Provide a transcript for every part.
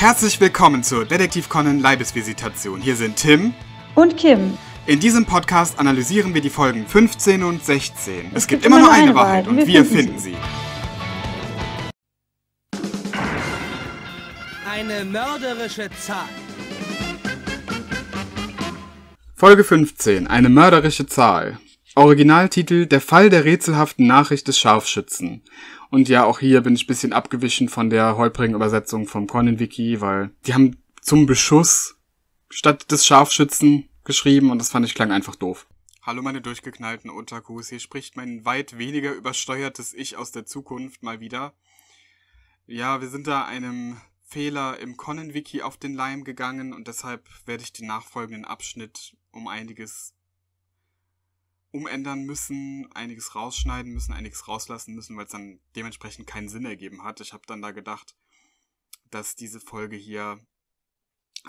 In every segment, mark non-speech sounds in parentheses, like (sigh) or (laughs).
Herzlich willkommen zur Detektiv Conan Leibesvisitation. Hier sind Tim und Kim. In diesem Podcast analysieren wir die Folgen 15 und 16. Es, es gibt, gibt, immer nur eine, Wahrheit, Wahrheit und wir, wir finden, sie. Eine mörderische Zahl. Folge 15. Eine mörderische Zahl. Originaltitel Der Fall der rätselhaften Nachricht des Scharfschützen. Und ja, auch hier bin ich bisschen abgewichen von der holprigen Übersetzung vom Conan-Wiki, weil die haben zum Beschuss statt des Scharfschützen geschrieben und das fand ich klang einfach doof. Hallo meine durchgeknallten Otakus, hier spricht mein weit weniger übersteuertes Ich aus der Zukunft mal wieder. Ja, wir sind da einem Fehler im Conan-Wiki auf den Leim gegangen und deshalb werde ich den nachfolgenden Abschnitt um einiges umändern müssen, einiges rausschneiden müssen, einiges rauslassen müssen, weil es dann dementsprechend keinen Sinn ergeben hat. Ich habe dann da gedacht, dass diese Folge hier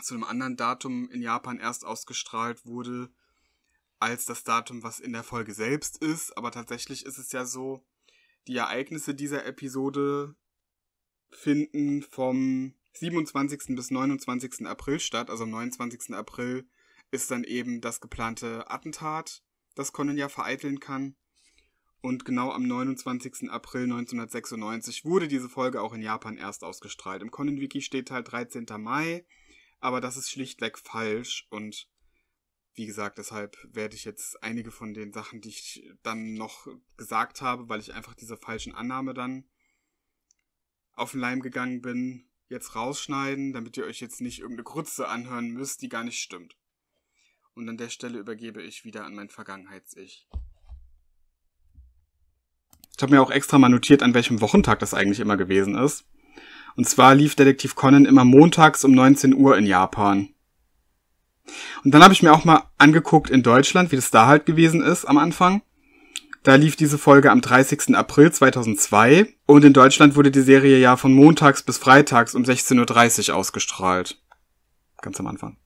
zu einem anderen Datum in Japan erst ausgestrahlt wurde, als das Datum, was in der Folge selbst ist. Aber tatsächlich ist es ja so, die Ereignisse dieser Episode finden vom 27. bis 29. April statt. Also am 29. April ist dann eben das geplante Attentat das Conan ja vereiteln kann. Und genau am 29. April 1996 wurde diese Folge auch in Japan erst ausgestrahlt. Im Conan-Wiki steht halt 13. Mai, aber das ist schlichtweg falsch und wie gesagt, deshalb werde ich jetzt einige von den Sachen, die ich dann noch gesagt habe, weil ich einfach dieser falschen Annahme dann auf den Leim gegangen bin, jetzt rausschneiden, damit ihr euch jetzt nicht irgendeine Grütze anhören müsst, die gar nicht stimmt. Und an der Stelle übergebe ich wieder an mein Vergangenheits-Ich. Ich habe mir auch extra mal notiert, an welchem Wochentag das eigentlich immer gewesen ist. Und zwar lief Detektiv Conan immer montags um 19 Uhr in Japan. Und dann habe ich mir auch mal angeguckt in Deutschland, wie das da halt gewesen ist am Anfang. Da lief diese Folge am 30. April 2002 und in Deutschland wurde die Serie ja von montags bis freitags um 16.30 Uhr ausgestrahlt. Ganz am Anfang.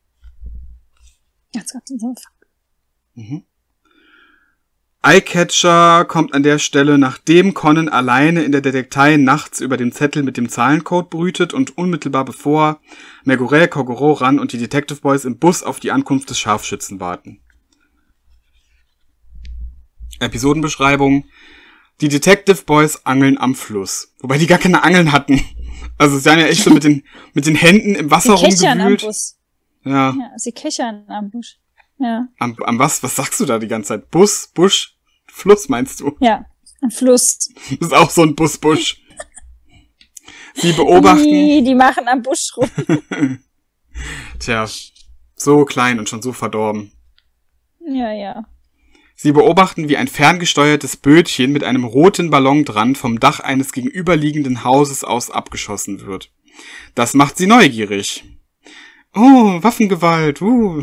Ganz, ganz am Anfang. Mhm. Eyecatcher kommt an der Stelle, nachdem Conan alleine in der Detektei nachts über dem Zettel mit dem Zahlencode brütet und unmittelbar bevor Megure, Kogoro, Ran und die Detective Boys im Bus auf die Ankunft des Scharfschützen warten. Episodenbeschreibung. Die Detective Boys angeln am Fluss. Wobei die gar keine Angeln hatten. Also sie haben ja echt so mit den, mit den Händen im Wasser die rumgewühlt. Am Bus. Ja. ja sie kichern am Busch. Ja. Am, am was? Was sagst du da die ganze Zeit? Bus, Busch, Fluss meinst du? Ja, ein Fluss. Das (laughs) ist auch so ein Busbusch. sie beobachten. Die, die machen am Busch rum. (laughs) Tja, so klein und schon so verdorben. Ja, ja. Sie beobachten, wie ein ferngesteuertes Bötchen mit einem roten Ballon dran vom Dach eines gegenüberliegenden Hauses aus abgeschossen wird. Das macht sie neugierig. Oh, Waffengewalt. Uh.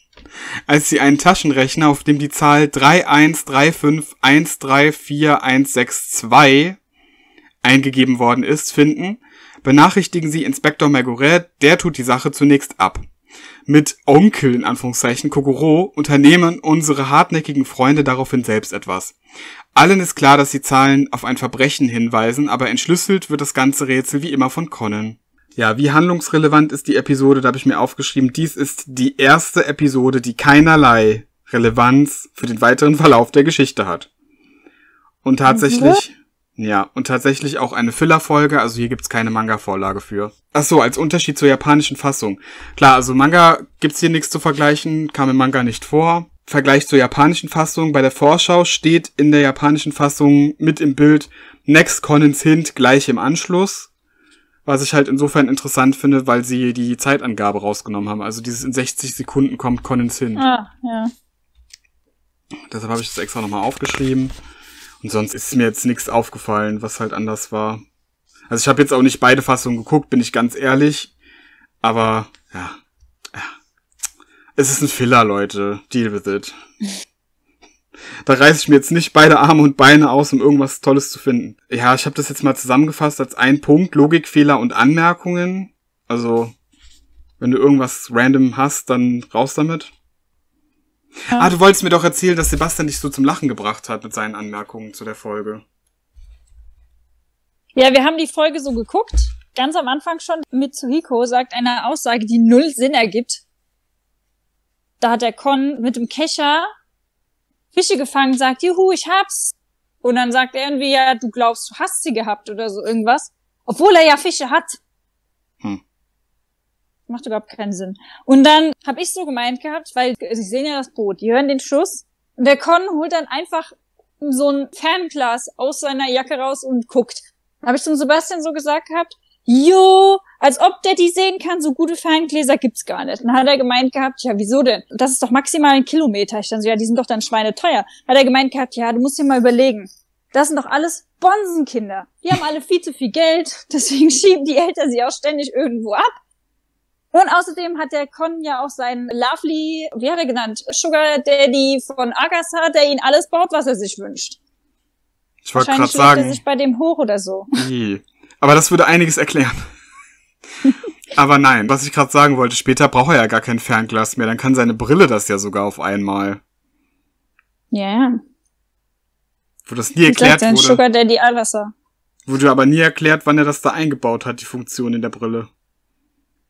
(laughs) Als sie einen Taschenrechner, auf dem die Zahl 31351341162 eingegeben worden ist, finden, benachrichtigen sie Inspektor Magoret, der tut die Sache zunächst ab. Mit Onkel in Anführungszeichen Kokoro unternehmen unsere hartnäckigen Freunde daraufhin selbst etwas. Allen ist klar, dass die Zahlen auf ein Verbrechen hinweisen, aber entschlüsselt wird das ganze Rätsel wie immer von Conan. Ja, wie handlungsrelevant ist die Episode? Da habe ich mir aufgeschrieben, dies ist die erste Episode, die keinerlei Relevanz für den weiteren Verlauf der Geschichte hat. Und tatsächlich, mhm. ja, und tatsächlich auch eine Füllerfolge, also hier gibt's keine Manga-Vorlage für. Ach so, als Unterschied zur japanischen Fassung. Klar, also Manga gibt's hier nichts zu vergleichen, kam im Manga nicht vor. Vergleich zur japanischen Fassung, bei der Vorschau steht in der japanischen Fassung mit im Bild Next Connens Hint gleich im Anschluss. Was ich halt insofern interessant finde, weil sie die Zeitangabe rausgenommen haben. Also dieses in 60 Sekunden kommt Collins hin. Ah, ja. Deshalb habe ich das extra nochmal aufgeschrieben. Und sonst ist mir jetzt nichts aufgefallen, was halt anders war. Also ich habe jetzt auch nicht beide Fassungen geguckt, bin ich ganz ehrlich. Aber ja, ja. Es ist ein Filler, Leute. Deal with it. (laughs) da reiße ich mir jetzt nicht beide Arme und Beine aus, um irgendwas Tolles zu finden. Ja, ich habe das jetzt mal zusammengefasst als ein Punkt, Logikfehler und Anmerkungen. Also, wenn du irgendwas random hast, dann raus damit. Ja. Ah, du wolltest mir doch erzählen, dass Sebastian dich so zum Lachen gebracht hat mit seinen Anmerkungen zu der Folge. Ja, wir haben die Folge so geguckt. Ganz am Anfang schon mit Zuhiko sagt eine Aussage, die null Sinn ergibt. Da hat der Con mit dem Kescher Fische gefangen, sagt, juhu, ich hab's. Und dann sagt er irgendwie, ja, du glaubst, du hast sie gehabt oder so irgendwas. Obwohl er ja Fische hat. Hm. Macht überhaupt keinen Sinn. Und dann habe ich so gemeint gehabt, weil äh, sie sehen ja das Boot, die hören den Schuss. Und der Con holt dann einfach so ein Fernglas aus seiner Jacke raus und guckt. Habe ich zum Sebastian so gesagt gehabt, jo, als ob der die sehen kann, so gute Feingläser gibt's gar nicht. Und dann hat er gemeint gehabt, ja, wieso denn? Das ist doch maximal ein Kilometer. Ich dann so, ja, die sind doch dann Schweine teuer. Hat er gemeint gehabt, ja, du musst dir mal überlegen. Das sind doch alles Bonsenkinder. Die haben alle viel zu viel Geld, (laughs) deswegen schieben die Eltern sie auch ständig irgendwo ab. Und außerdem hat der Con ja auch seinen Lovely, wie hat er genannt, Sugar Daddy von Agatha, der ihn alles baut, was er sich wünscht. Ich wollte gerade sagen. Er sich bei dem hoch oder so. I. Aber das würde einiges erklären. (laughs) Aber nein, was ich gerade sagen wollte, später braucht er ja gar kein Fernglas mehr, dann kann seine Brille das ja sogar auf einmal. Ja, yeah. Wo das nie erklärt wurde. Sugar Daddy Alassa. Wurde aber nie erklärt, wann er das da eingebaut hat, die Funktion in der Brille.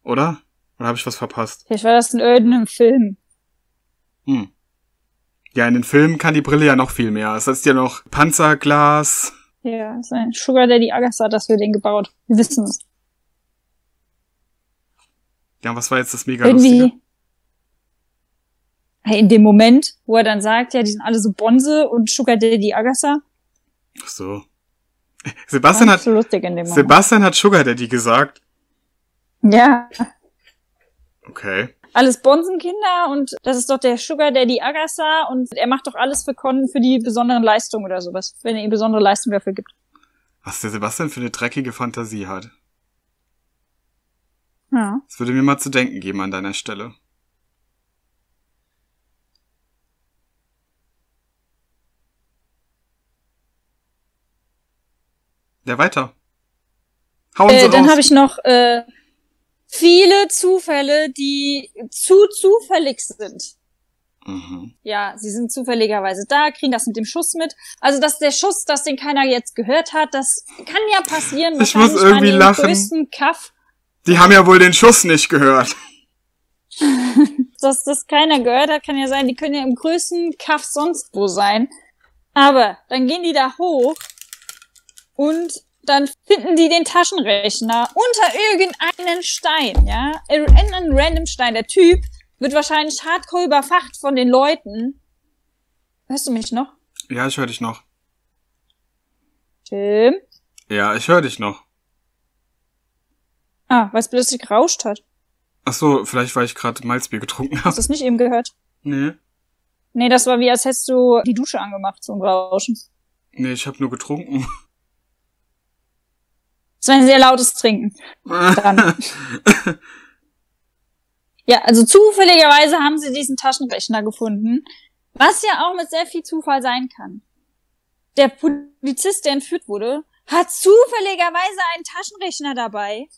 Oder? Oder habe ich was verpasst? Vielleicht war das in irgendeinem Film. Hm. Ja, in den Filmen kann die Brille ja noch viel mehr. Es ist ja noch Panzerglas, ja, ist ein Sugar Daddy Agatha dass wir den gebaut. Wir wissen es. Ja, was war jetzt das mega Irgendwie Lustige? in dem Moment, wo er dann sagt, ja, die sind alle so Bonse und Sugar Daddy Agatha. Ach so. Sebastian hat, so Sebastian hat Sugar Daddy gesagt. Ja. Okay alles Bonsenkinder und das ist doch der Sugar Daddy Agassa und er macht doch alles für Con für die besonderen Leistungen oder sowas, wenn er ihm besondere Leistungen dafür gibt. Was der Sebastian für eine dreckige Fantasie hat. Ja. Das würde mir mal zu denken geben an deiner Stelle. Ja, weiter. Hauen äh, Sie dann habe ich noch äh, viele Zufälle, die zu zufällig sind. Mhm. Ja, sie sind zufälligerweise da, kriegen das mit dem Schuss mit. Also, dass der Schuss, dass den keiner jetzt gehört hat, das kann ja passieren. Ich muss irgendwie lachen. Kaff. Die haben ja wohl den Schuss nicht gehört. (laughs) dass das keiner gehört hat, kann ja sein. Die können ja im größten Kaff sonst wo sein. Aber dann gehen die da hoch und dann finden die den Taschenrechner unter irgendeinen Stein, ja, äh, irgendeinen random Stein. Der Typ wird wahrscheinlich hardcore überfacht von den Leuten. Hörst du mich noch? Ja, ich höre dich noch. Tim? Ja, ich höre dich noch. Ah, weil es plötzlich gerauscht hat. Ach so, vielleicht weil ich gerade Malzbier getrunken habe. Hast du es nicht eben gehört? Nee. Nee, das war wie, als hättest du die Dusche angemacht zum Rauschen. Nee, ich habe nur getrunken. Das war ein sehr lautes Trinken. Dann. (laughs) ja, also zufälligerweise haben sie diesen Taschenrechner gefunden, was ja auch mit sehr viel Zufall sein kann. Der Polizist, der entführt wurde, hat zufälligerweise einen Taschenrechner dabei.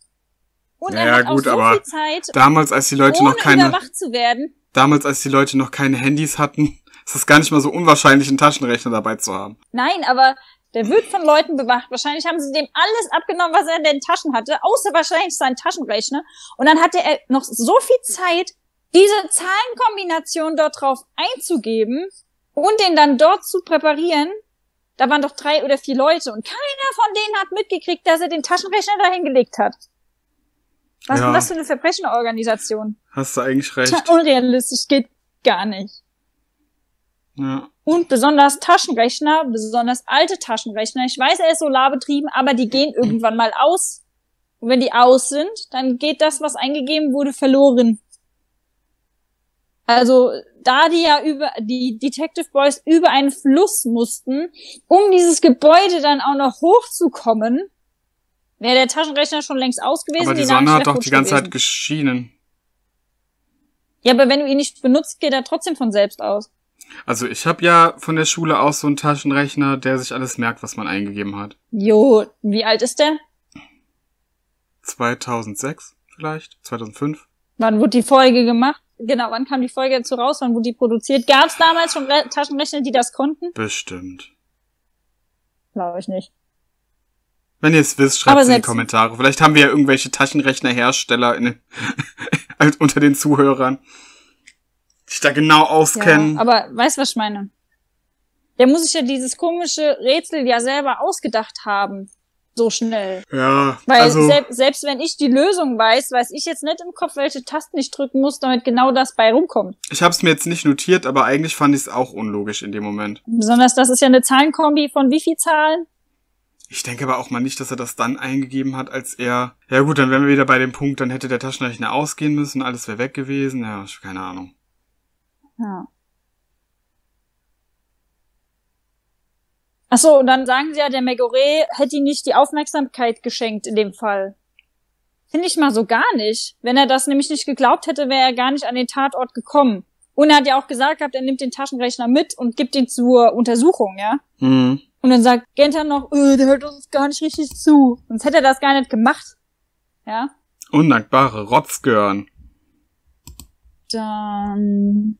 Und ja, er hat gut, auch so aber viel Zeit, damals, als die Leute noch keine, zu werden. Damals, als die Leute noch keine Handys hatten, (laughs) ist es gar nicht mal so unwahrscheinlich, einen Taschenrechner dabei zu haben. Nein, aber der wird von Leuten bewacht. Wahrscheinlich haben sie dem alles abgenommen, was er in den Taschen hatte, außer wahrscheinlich seinen Taschenrechner. Und dann hatte er noch so viel Zeit, diese Zahlenkombination dort drauf einzugeben und den dann dort zu präparieren. Da waren doch drei oder vier Leute und keiner von denen hat mitgekriegt, dass er den Taschenrechner dahingelegt hat. Was ja. was für eine Verbrechenorganisation? Hast du eigentlich recht. Tja, unrealistisch geht gar nicht. Ja und besonders Taschenrechner, besonders alte Taschenrechner. Ich weiß, er ist solarbetrieben, aber die gehen irgendwann mal aus. Und wenn die aus sind, dann geht das, was eingegeben wurde, verloren. Also, da die ja über, die Detective Boys über einen Fluss mussten, um dieses Gebäude dann auch noch hochzukommen, wäre der Taschenrechner schon längst aus gewesen. Aber die, die Sonne hat doch die ganze gewesen. Zeit geschienen. Ja, aber wenn du ihn nicht benutzt, geht er trotzdem von selbst aus. Also ich habe ja von der Schule aus so einen Taschenrechner, der sich alles merkt, was man eingegeben hat. Jo, wie alt ist der? 2006 vielleicht, 2005. Wann wurde die Folge gemacht? Genau, wann kam die Folge dazu raus? Wann wurde die produziert? Gab es damals schon Re Taschenrechner, die das konnten? Bestimmt. Glaube ich nicht. Wenn ihr es wisst, schreibt es in die Kommentare. Vielleicht haben wir ja irgendwelche Taschenrechnerhersteller (laughs) unter den Zuhörern sich da genau auskennen. Ja, aber weißt was ich meine? Der muss sich ja dieses komische Rätsel ja selber ausgedacht haben. So schnell. Ja. Weil also, se selbst wenn ich die Lösung weiß, weiß ich jetzt nicht im Kopf, welche Tasten ich drücken muss, damit genau das bei rumkommt. Ich habe es mir jetzt nicht notiert, aber eigentlich fand ich es auch unlogisch in dem Moment. Besonders, das ist ja eine Zahlenkombi von wie viel Zahlen? Ich denke aber auch mal nicht, dass er das dann eingegeben hat, als er. Ja gut, dann wären wir wieder bei dem Punkt, dann hätte der Taschenrechner ausgehen müssen, alles wäre weg gewesen. Ja, keine Ahnung. Ja. Ach so, und dann sagen sie ja, der Megore hätte ihm nicht die Aufmerksamkeit geschenkt in dem Fall. Finde ich mal so gar nicht. Wenn er das nämlich nicht geglaubt hätte, wäre er gar nicht an den Tatort gekommen. Und er hat ja auch gesagt gehabt, er nimmt den Taschenrechner mit und gibt ihn zur Untersuchung, ja? Mhm. Und dann sagt Genter noch, öh, der hört uns gar nicht richtig zu. Sonst hätte er das gar nicht gemacht. Ja? Undankbare Rotzgörn. Dann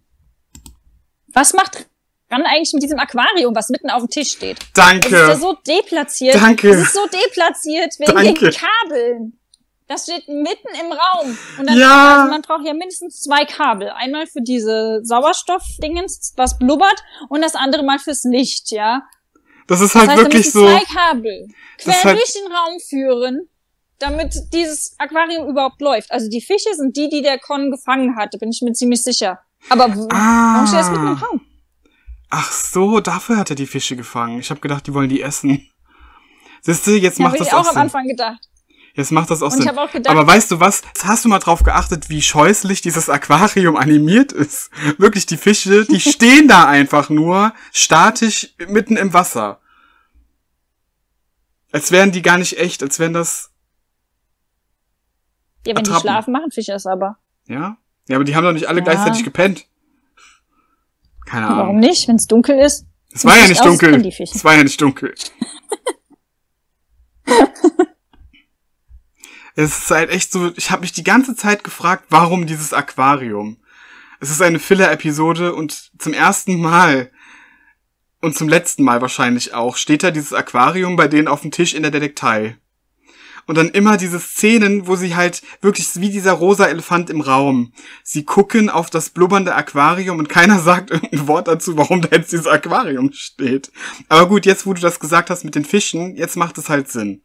was macht Ran eigentlich mit diesem Aquarium, was mitten auf dem Tisch steht? Danke. Das ist ja so deplatziert. Danke. Das ist so deplatziert wegen Danke. den Kabeln. Das steht mitten im Raum. Und dann ja. also man braucht ja mindestens zwei Kabel. Einmal für diese Sauerstoffdingens, was blubbert, und das andere mal fürs Licht, ja. Das ist halt das heißt, wirklich so. Zwei Kabel quer halt durch halt den Raum führen, damit dieses Aquarium überhaupt läuft. Also die Fische sind die, die der Con gefangen hat, da bin ich mir ziemlich sicher. Aber wo, ah. warum steht das mitten im Hang? Ah. Ach so, dafür hat er die Fische gefangen. Ich habe gedacht, die wollen die essen. Siehst du, jetzt ja, macht das ich auch, auch Sinn. am Anfang gedacht. Jetzt macht das auch Und Sinn. Ich auch gedacht, Aber weißt du was? Jetzt Hast du mal drauf geachtet, wie scheußlich dieses Aquarium animiert ist? Wirklich, die Fische, die (laughs) stehen da einfach nur statisch mitten im Wasser. Als wären die gar nicht echt, als wären das. Ja, wenn Attrappen. die schlafen, machen Fische es aber. Ja? Ja, aber die haben doch nicht alle ja. gleichzeitig gepennt. Keine Ahnung. Warum nicht, wenn es dunkel ist? Es war ja nicht dunkel. Es war ja nicht dunkel. (laughs) es ist halt echt so, ich habe mich die ganze Zeit gefragt, warum dieses Aquarium? Es ist eine Filler-Episode und zum ersten Mal und zum letzten Mal wahrscheinlich auch steht da dieses Aquarium bei denen auf dem Tisch in der Detektei und dann immer diese Szenen, wo sie halt wirklich wie dieser rosa Elefant im Raum. Sie gucken auf das blubbernde Aquarium und keiner (laughs) sagt irgendein Wort dazu, warum da jetzt dieses Aquarium steht. Aber gut, jetzt wo du das gesagt hast mit den Fischen, jetzt macht es halt Sinn.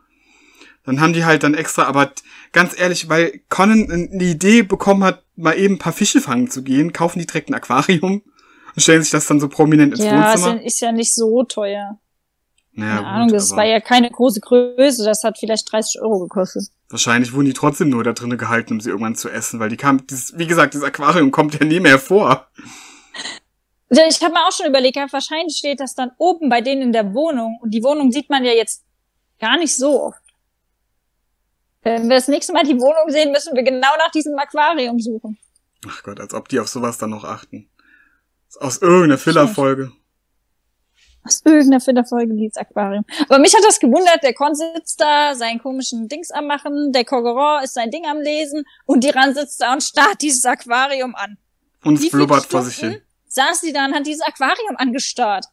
Dann haben die halt dann extra, aber ganz ehrlich, weil Conan eine Idee bekommen hat, mal eben ein paar Fische fangen zu gehen, kaufen die direkt ein Aquarium und stellen sich das dann so prominent ins ja, Wohnzimmer. Ja, ist ja nicht so teuer. Naja, Keine Ahnung, das war ja keine große Größe, das hat vielleicht 30 Euro gekostet. Wahrscheinlich wurden die trotzdem nur da drinnen gehalten, um sie irgendwann zu essen, weil die kam, dieses, wie gesagt, dieses Aquarium kommt ja nie mehr vor. Ich habe mir auch schon überlegt, ja, wahrscheinlich steht das dann oben bei denen in der Wohnung und die Wohnung sieht man ja jetzt gar nicht so oft. Wenn wir das nächste Mal die Wohnung sehen, müssen wir genau nach diesem Aquarium suchen. Ach Gott, als ob die auf sowas dann noch achten. Aus irgendeiner Fillerfolge aus irgendeiner Folge dieses Aquarium. Aber mich hat das gewundert, der Korn sitzt da, seinen komischen Dings am machen, der Kogoron ist sein Ding am lesen und die Ran sitzt da und starrt dieses Aquarium an. Und blubbert vor sich hin. Saß sie da und hat dieses Aquarium angestarrt.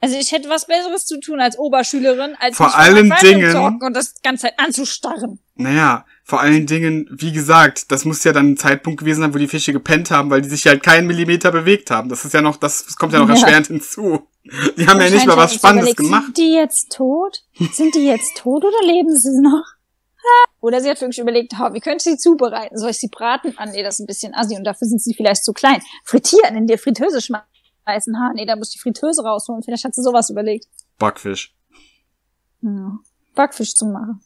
Also ich hätte was Besseres zu tun als Oberschülerin, als vor allen Dingen zu und das ganze Zeit anzustarren. Naja, vor allen Dingen, wie gesagt, das muss ja dann ein Zeitpunkt gewesen sein, wo die Fische gepennt haben, weil die sich halt keinen Millimeter bewegt haben. Das ist ja noch, das, kommt ja noch ja. erschwerend hinzu. Die haben ja nicht mal was Spannendes überlegt, gemacht. Sind die jetzt tot? Sind die jetzt tot oder leben sie noch? (laughs) Oder sie hat wirklich überlegt, wie könnte sie zubereiten? Soll ich sie braten? Ah, nee, das ist ein bisschen assi und dafür sind sie vielleicht zu klein. Frittieren in der Fritteuse schmeißen. Ha, nee, da muss ich die Fritteuse rausholen. Vielleicht hat sie sowas überlegt. Backfisch. Ja. Backfisch zu machen.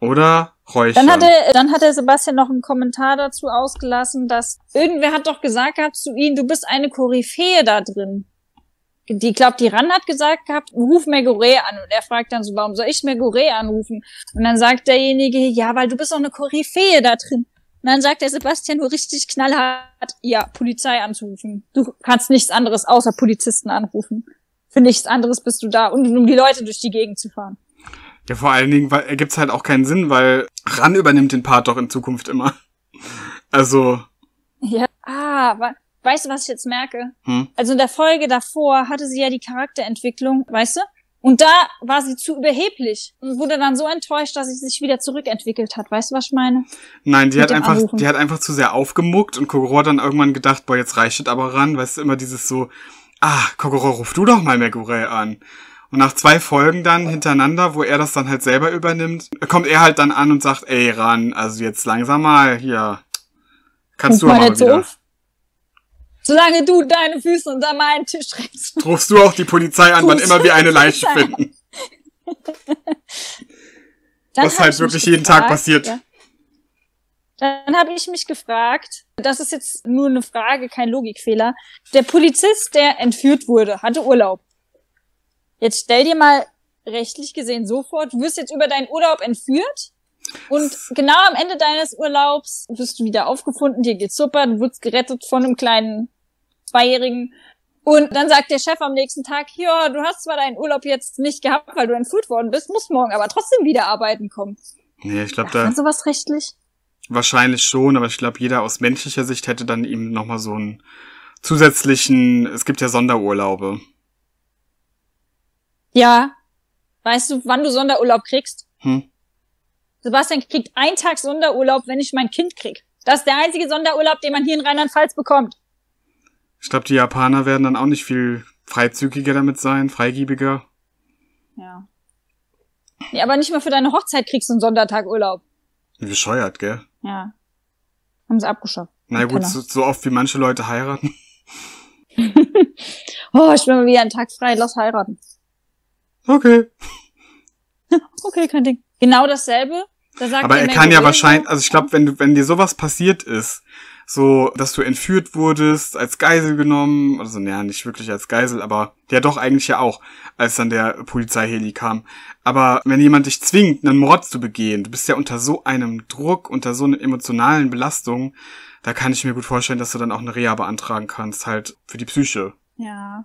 Oder Räuchern. Dann hatte, dann hatte Sebastian noch einen Kommentar dazu ausgelassen, dass irgendwer hat doch gesagt gehabt zu ihm, du bist eine Koryphäe da drin. Die glaubt, die Ran hat gesagt gehabt, ruf Megore an. Und er fragt dann so, warum soll ich Megore anrufen? Und dann sagt derjenige, ja, weil du bist doch eine Koryphäe da drin. Und dann sagt der Sebastian nur richtig knallhart, ja, Polizei anzurufen. Du kannst nichts anderes außer Polizisten anrufen. Für nichts anderes bist du da, und um die Leute durch die Gegend zu fahren. Ja, vor allen Dingen ergibt es halt auch keinen Sinn, weil Ran übernimmt den Part doch in Zukunft immer. (laughs) Also. Ja, ah, aber weißt du, was ich jetzt merke? Hm? Also in der Folge davor hatte sie ja die Charakterentwicklung, weißt du? Und da war sie zu überheblich und wurde dann so enttäuscht, dass sie sich wieder zurückentwickelt hat. Weißt du, was ich meine? Nein, die Mit hat einfach, Anrufen. die hat einfach zu sehr aufgemuckt und Kokoro hat dann irgendwann gedacht, boah, jetzt reicht es aber ran, weißt du, immer dieses so, ah, Kokoro, ruf du doch mal Megure an. Und nach zwei Folgen dann hintereinander, wo er das dann halt selber übernimmt, kommt er halt dann an und sagt, ey Ran, also jetzt langsam mal hier. Kannst und du aber mal wieder. Auf? Solange du deine Füße unter meinen Tisch regst. Rufst du auch die Polizei an, wann immer wir eine Leiche finden. (laughs) Was halt wirklich jeden gefragt, Tag passiert. Ja. Dann habe ich mich gefragt, das ist jetzt nur eine Frage, kein Logikfehler. Der Polizist, der entführt wurde, hatte Urlaub. Jetzt stell dir mal rechtlich gesehen so vor, du wirst jetzt über deinen Urlaub entführt und genau am Ende deines Urlaubs wirst du wieder aufgefunden, dir geht's super, du wirst gerettet von einem kleinen Zweijährigen. Und dann sagt der Chef am nächsten Tag, ja, du hast zwar deinen Urlaub jetzt nicht gehabt, weil du entführt worden bist, musst morgen aber trotzdem wieder arbeiten kommen. Nee, ich glaube da. Man sowas rechtlich? Wahrscheinlich schon, aber ich glaube, jeder aus menschlicher Sicht hätte dann ihm nochmal so einen zusätzlichen, es gibt ja Sonderurlaube. Ja. Weißt du, wann du Sonderurlaub kriegst? Hm. Sebastian kriegt einen Tag Sonderurlaub, wenn ich mein Kind krieg. Das ist der einzige Sonderurlaub, den man hier in Rheinland-Pfalz bekommt. Ich glaube, die Japaner werden dann auch nicht viel freizügiger damit sein, freigiebiger. Ja. Nee, aber nicht mal für deine Hochzeit kriegst du einen Sondertagurlaub. Urlaub. Bescheuert, gell? Ja. Haben sie abgeschafft. Na gut, so, so, oft wie manche Leute heiraten. (laughs) oh, ich bin mal wieder einen Tag frei, lass heiraten okay. okay, kein Ding. Genau dasselbe. Da Aber er kann ja wahrscheinlich, also ich glaube, wenn, du, wenn dir sowas passiert ist, so, dass du entführt wurdest, als Geisel genommen, also naja, nicht wirklich als Geisel, aber ja doch eigentlich ja auch, als dann der Polizeiheli kam. Aber wenn jemand dich zwingt, einen Mord zu begehen, du bist ja unter so einem Druck, unter so einer emotionalen Belastung, da kann ich mir gut vorstellen, dass du dann auch eine Reha beantragen kannst, halt für die Psyche. Ja.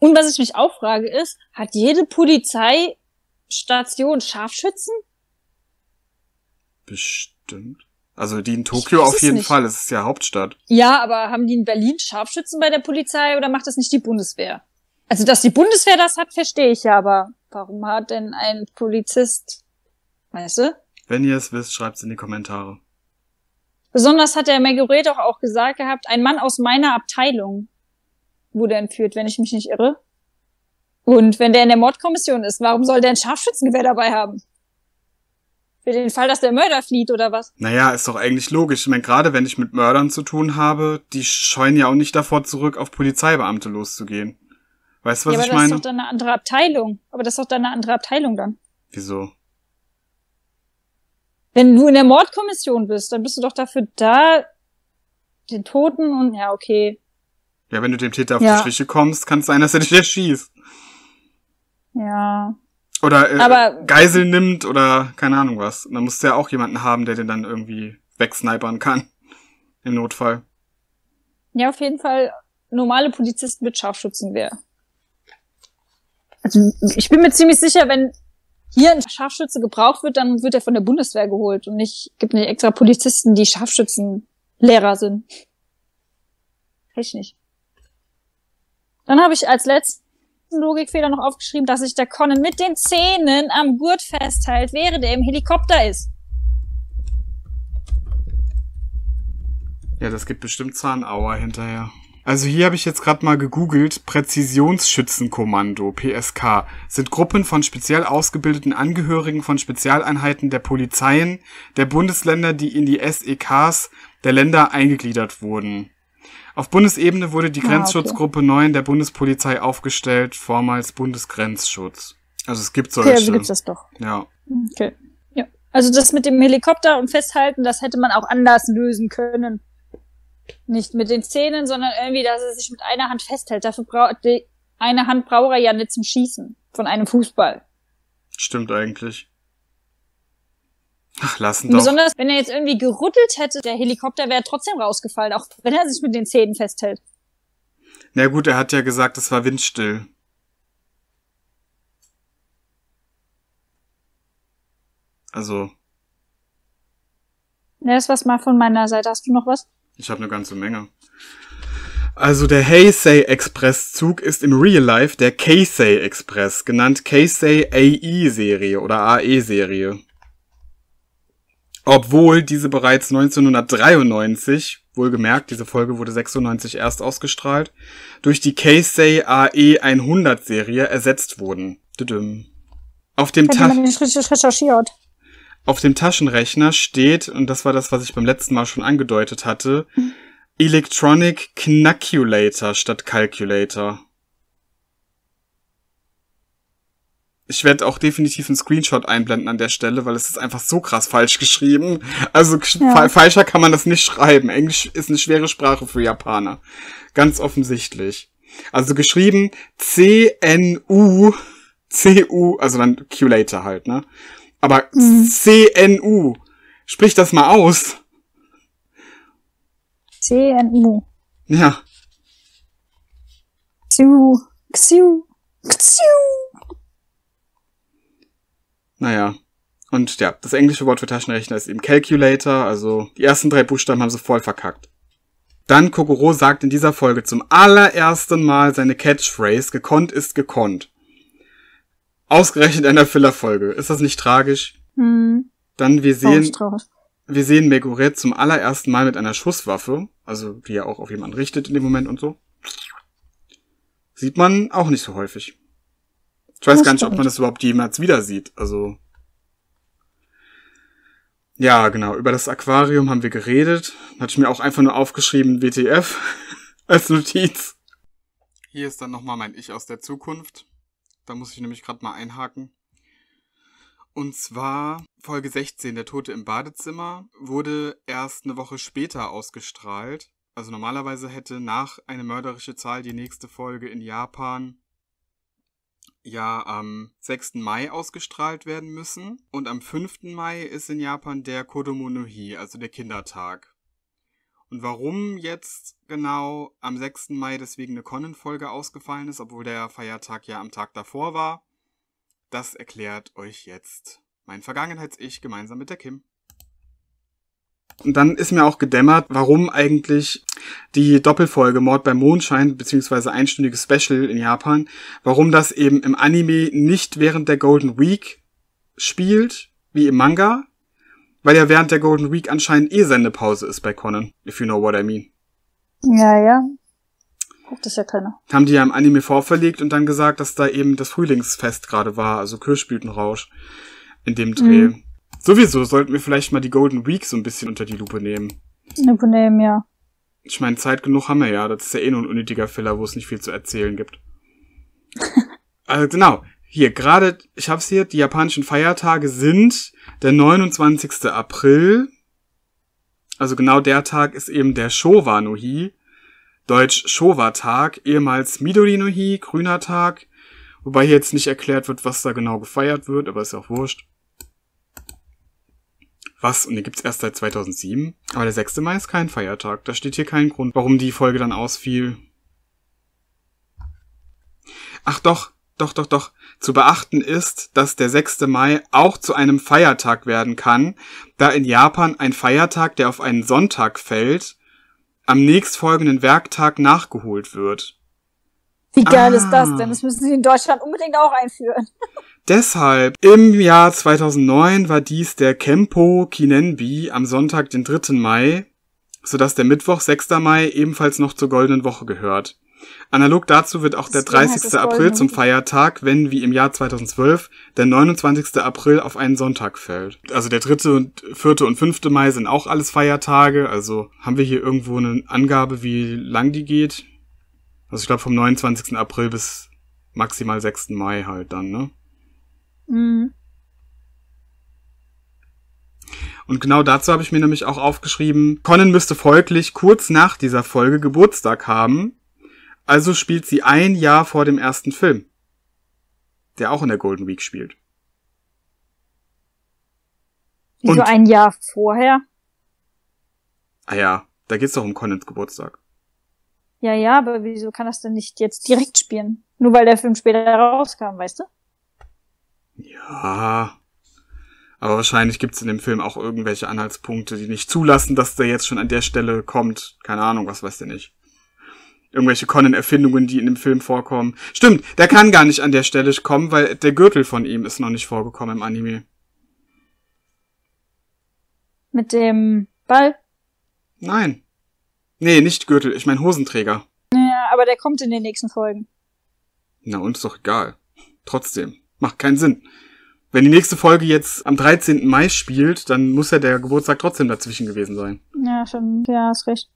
Und was ich mich auch frage ist, hat jede Polizeistation Scharfschützen? Bestimmt. Also die in Tokio auf jeden Fall, es ist ja Hauptstadt. Ja, aber haben die in Berlin Scharfschützen bei der Polizei oder macht das nicht die Bundeswehr? Also, dass die Bundeswehr das hat, verstehe ich ja, aber warum hat denn ein Polizist, weißt du? Wenn ihr es wisst, schreibt es in die Kommentare. Besonders hat der Maguret doch auch gesagt gehabt, ein Mann aus meiner Abteilung wurde entführt, wenn ich mich nicht irre. Und wenn der in der Mordkommission ist, warum soll der ein Scharfschützengewehr dabei haben? Für den Fall, dass der Mörder flieht oder was? Naja, ist doch eigentlich logisch. Ich meine, gerade wenn ich mit Mördern zu tun habe, die scheuen ja auch nicht davor zurück, auf Polizeibeamte loszugehen. Weißt du, was ja, ich meine? Aber das ist doch dann eine andere Abteilung. Aber das ist doch dann eine andere Abteilung dann. Wieso? Wenn du in der Mordkommission bist, dann bist du doch dafür da, den Toten und ja, okay. Ja, wenn du dem Täter ja. auf die Schliche kommst, kann es sein, dass er dich (laughs) erschießt. Ja. Oder äh, Aber Geisel nimmt oder keine Ahnung was. Und dann musst du ja auch jemanden haben, der den dann irgendwie wegsnipern kann. (laughs) Im Notfall. Ja, auf jeden Fall normale Polizisten mit Scharfschützen wäre. Also ich bin mir ziemlich sicher, wenn hier ein Scharfschütze gebraucht wird, dann wird er von der Bundeswehr geholt und nicht gibt nicht extra Polizisten, die Scharfschützenlehrer sind. Weiß nicht. Dann habe ich als letzten Logikfehler noch aufgeschrieben, dass sich der Conan mit den Zähnen am Gurt festhält, während er im Helikopter ist. Ja, das gibt bestimmt Zahnauer hinterher. Also hier habe ich jetzt gerade mal gegoogelt, Präzisionsschützenkommando, PSK, sind Gruppen von speziell ausgebildeten Angehörigen von Spezialeinheiten der Polizeien der Bundesländer, die in die SEKs der Länder eingegliedert wurden. Auf Bundesebene wurde die ah, Grenzschutzgruppe okay. 9 der Bundespolizei aufgestellt, vormals Bundesgrenzschutz. Also es gibt solche. Okay, also gibt das doch. Ja. Okay. Ja. Also das mit dem Helikopter und Festhalten, das hätte man auch anders lösen können. Nicht mit den Zähnen, sondern irgendwie, dass er sich mit einer Hand festhält. Dafür braucht die eine Hand braucht er ja nicht zum Schießen von einem Fußball. Stimmt eigentlich. Ach, lassen doch. Besonders, wenn er jetzt irgendwie gerüttelt hätte, der Helikopter wäre trotzdem rausgefallen, auch wenn er sich mit den Zähnen festhält. Na gut, er hat ja gesagt, es war windstill. Also. Na, das war's mal von meiner Seite. Hast du noch was? Ich habe eine ganze Menge. Also der Heisei Express Zug ist im Real Life der Keisei Express, genannt Keisei AE Serie oder AE Serie obwohl diese bereits 1993, wohlgemerkt, diese Folge wurde 96 erst ausgestrahlt, durch die Casey AE 100 Serie ersetzt wurden. Düdüm. Auf dem, Ta Auf dem Taschenrechner steht, und das war das, was ich beim letzten Mal schon angedeutet hatte, hm. Electronic Knaculator statt Calculator. Ich werde auch definitiv einen Screenshot einblenden an der Stelle, weil es ist einfach so krass falsch geschrieben. Also ja. falscher kann man das nicht schreiben. Englisch ist eine schwere Sprache für Japaner. Ganz offensichtlich. Also geschrieben C-N-U, C-U, also dann Q-Later halt, ne? Aber mhm. C-N-U, sprich das mal aus. C-N-U. Ja. Xiu, Xiu, Xiu. Naja. Und ja, das englische Wort für Taschenrechner ist eben Calculator, also die ersten drei Buchstaben haben sie voll verkackt. Dann Kokoro sagt in dieser Folge zum allerersten Mal seine Catchphrase, gekonnt ist gekonnt. Ausgerechnet einer Fillerfolge. Ist das nicht tragisch? Hm. Dann wir sehen, wir sehen Megure zum allerersten Mal mit einer Schusswaffe, also die er auch auf jemanden richtet in dem Moment und so. Sieht man auch nicht so häufig. Ich weiß das gar nicht, stimmt. ob man das überhaupt jemals wieder sieht. Also. Ja, genau. Über das Aquarium haben wir geredet. hatte ich mir auch einfach nur aufgeschrieben, WTF, (laughs) als Notiz. Hier ist dann nochmal mein Ich aus der Zukunft. Da muss ich nämlich gerade mal einhaken. Und zwar Folge 16, der Tote im Badezimmer, wurde erst eine Woche später ausgestrahlt. Also normalerweise hätte nach eine mörderische Zahl die nächste Folge in Japan ja am 6. Mai ausgestrahlt werden müssen. Und am 5. Mai ist in Japan der Kodomo no Hi, also der Kindertag. Und warum jetzt genau am 6. Mai deswegen eine Konnenfolge ausgefallen ist, obwohl der Feiertag ja am Tag davor war, das erklärt euch jetzt mein Vergangenheits-Ich gemeinsam mit der Kim. Und dann ist mir auch gedämmert, warum eigentlich die Doppelfolge Mord beim Mondschein beziehungsweise einstündiges Special in Japan, warum das eben im Anime nicht während der Golden Week spielt, wie im Manga, weil ja während der Golden Week anscheinend eh Sendepause ist bei Conan, if you know what I mean. Ja, ja. Guckt das ja keiner. Haben die ja im Anime vorverlegt und dann gesagt, dass da eben das Frühlingsfest gerade war, also Kirschblütenrausch in dem Dreh. Mhm. Sowieso sollten wir vielleicht mal die Golden Week so ein bisschen unter die Lupe nehmen. Lupe nehmen, ja. Ich meine, Zeit genug haben wir ja. Das ist ja eh nur ein unnötiger Filler, wo es nicht viel zu erzählen gibt. (laughs) also genau. Hier, gerade, ich hab's hier, die japanischen Feiertage sind der 29. April. Also genau der Tag ist eben der Showa no Hi. Deutsch Showa-Tag, ehemals Midori no Hi, grüner Tag. Wobei hier jetzt nicht erklärt wird, was da genau gefeiert wird, aber ist ja auch wurscht was, und die gibt's erst seit 2007. Aber der 6. Mai ist kein Feiertag. Da steht hier kein Grund, warum die Folge dann ausfiel. Ach doch, doch, doch, doch. Zu beachten ist, dass der 6. Mai auch zu einem Feiertag werden kann, da in Japan ein Feiertag, der auf einen Sonntag fällt, am nächstfolgenden Werktag nachgeholt wird. Wie geil ah. ist das ah. denn? Das müssen sie in Deutschland unbedingt auch einführen. (laughs) Deshalb, im Jahr 2009 war dies der Kempo Kinenbi am Sonntag, den 3. Mai, sodass der Mittwoch, 6. Mai, ebenfalls noch zur Goldenen Woche gehört. Analog dazu wird auch der 30. April zum Feiertag, wenn wie im Jahr 2012 der 29. April auf einen Sonntag fällt. Also der 3., und 4. und 5. Mai sind auch alles Feiertage. Also haben wir hier irgendwo eine Angabe, wie lang die geht? Also ich glaube vom 29. April bis maximal 6. Mai halt dann, ne? Mhm. Und genau dazu habe ich mir nämlich auch aufgeschrieben, Conan müsste folglich kurz nach dieser Folge Geburtstag haben. Also spielt sie ein Jahr vor dem ersten Film, der auch in der Golden Week spielt. Wieso ein Jahr vorher? Ah ja, da geht's doch um Conans Geburtstag. Ja, ja, aber wieso kann das denn nicht jetzt direkt spielen? Nur weil der Film später rauskam, weißt du? Ja. Aber wahrscheinlich gibt's in dem Film auch irgendwelche Anhaltspunkte, die nicht zulassen, dass der jetzt schon an der Stelle kommt. Keine Ahnung, was weiß der nicht. Irgendwelche Conan-Erfindungen, die in dem Film vorkommen. Stimmt, der kann gar nicht an der Stelle kommen, weil der Gürtel von ihm ist noch nicht vorgekommen im Anime. Mit dem Ball? Nein. Nee, nicht Gürtel, ich meine Hosenträger. Ja, aber der kommt in den nächsten Folgen. Na, uns doch egal. Trotzdem. Macht keinen Sinn. Wenn die nächste Folge jetzt am 13. Mai spielt, dann muss ja der Geburtstag trotzdem dazwischen gewesen sein. Ja, stimmt. Ja, ist recht.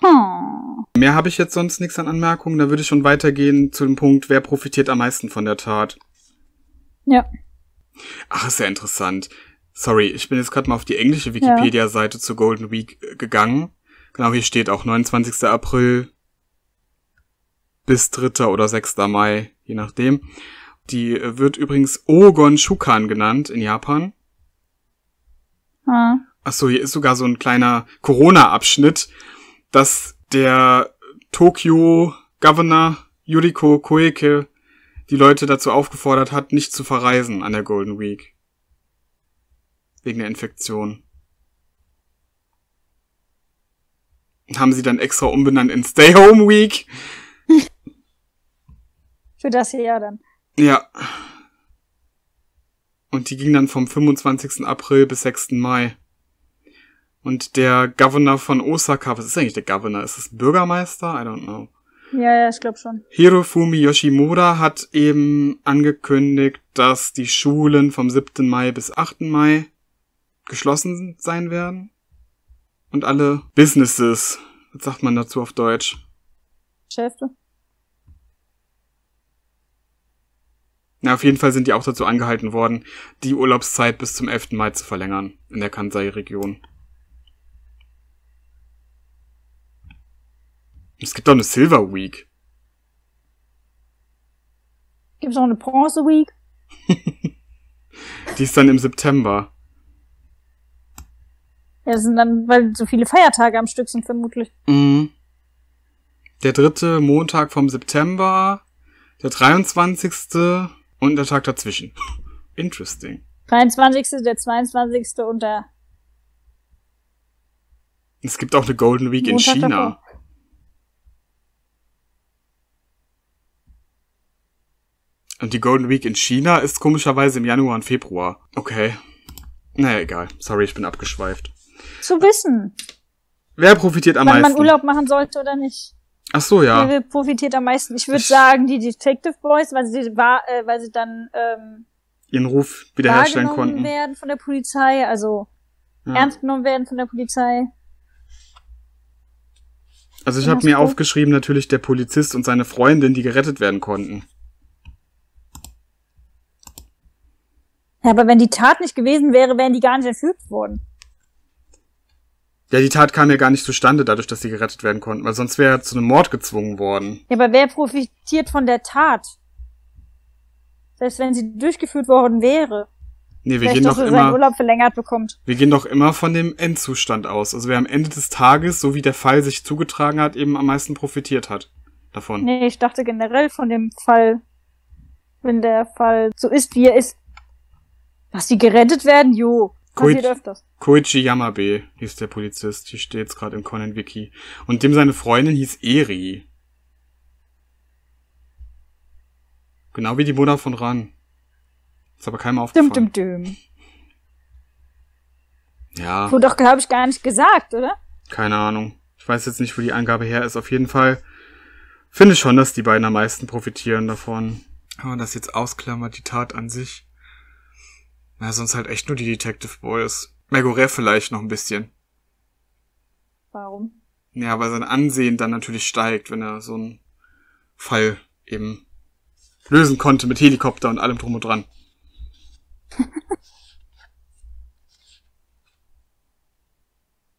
Hm. Mehr habe ich jetzt sonst nichts an Anmerkungen. Da würde ich schon weitergehen zu dem Punkt, wer profitiert am meisten von der Tat. Ja. Ach, ist ja interessant. Sorry, ich bin jetzt gerade mal auf die englische Wikipedia-Seite ja. zur Golden Week äh, gegangen. Genau, hier steht auch 29. April bis 3. oder 6. Mai, je nachdem. Die wird übrigens Ogon Shukan genannt in Japan. Ah. Achso, hier ist sogar so ein kleiner Corona-Abschnitt, dass der Tokyo Governor Yuriko Koike die Leute dazu aufgefordert hat, nicht zu verreisen an der Golden Week. Wegen der Infektion. Haben sie dann extra umbenannt in Stay Home Week? Für das hier ja dann. Ja. Und die ging dann vom 25. April bis 6. Mai. Und der Governor von Osaka, was ist eigentlich der Governor? Ist das Bürgermeister? I don't know. Ja, ja, ich glaube schon. Hirofumi Yoshimura hat eben angekündigt, dass die Schulen vom 7. Mai bis 8. Mai geschlossen sein werden. Und alle Businesses, was sagt man dazu auf Deutsch? Geschäfte? Na, auf jeden Fall sind die auch dazu angehalten worden, die Urlaubszeit bis zum 11. Mai zu verlängern in der Kansai-Region. Es gibt doch eine Silver Week. Gibt es auch eine Bronze Week? (laughs) die ist dann im September. Ja, das sind dann, weil so viele Feiertage am Stück sind, vermutlich. Mhm. Der dritte Montag vom September, der 23. Und der Tag dazwischen. (laughs) Interesting. 23. der 22. und der. Es gibt auch eine Golden Week Montag in China. Davor. Und die Golden Week in China ist komischerweise im Januar und Februar. Okay. Naja, egal. Sorry, ich bin abgeschweift. Zu wissen. Wer profitiert am Wann meisten? Wann man Urlaub machen sollte oder nicht. Ach so, ja. Wer profitiert am meisten? Ich würde sagen, die Detective Boys, weil sie, war, äh, weil sie dann ähm, ihren Ruf wiederherstellen konnten. werden von der Polizei, also ja. ernst genommen werden von der Polizei. Also ich habe mir aufgeschrieben natürlich der Polizist und seine Freundin, die gerettet werden konnten. Ja, aber wenn die Tat nicht gewesen wäre, wären die gar nicht entführt worden. Ja, die Tat kam ja gar nicht zustande, dadurch, dass sie gerettet werden konnten, weil sonst wäre er zu einem Mord gezwungen worden. Ja, aber wer profitiert von der Tat? Selbst wenn sie durchgeführt worden wäre. Nee, wir gehen doch immer, Urlaub verlängert bekommt. Wir gehen doch immer von dem Endzustand aus. Also wer am Ende des Tages, so wie der Fall sich zugetragen hat, eben am meisten profitiert hat davon. Nee, ich dachte generell von dem Fall, wenn der Fall so ist, wie er ist. Dass sie gerettet werden, jo, Koichi, Yamabe hieß der Polizist. Hier steht jetzt gerade im Conan-Wiki. Und dem seine Freundin hieß Eri. Genau wie die Mutter von Ran. Ist aber keinem aufgefallen. Düm, düm, düm. Ja. Wurde doch, glaube ich, gar nicht gesagt, oder? Keine Ahnung. Ich weiß jetzt nicht, wo die Angabe her ist. Auf jeden Fall finde ich schon, dass die beiden am meisten profitieren davon. Aber das jetzt ausklammert, die Tat an sich. Na, sonst halt echt nur die Detective Boys. Megorev vielleicht noch ein bisschen. Warum? Ja, weil sein Ansehen dann natürlich steigt, wenn er so einen Fall eben lösen konnte mit Helikopter und allem drum und dran. (laughs)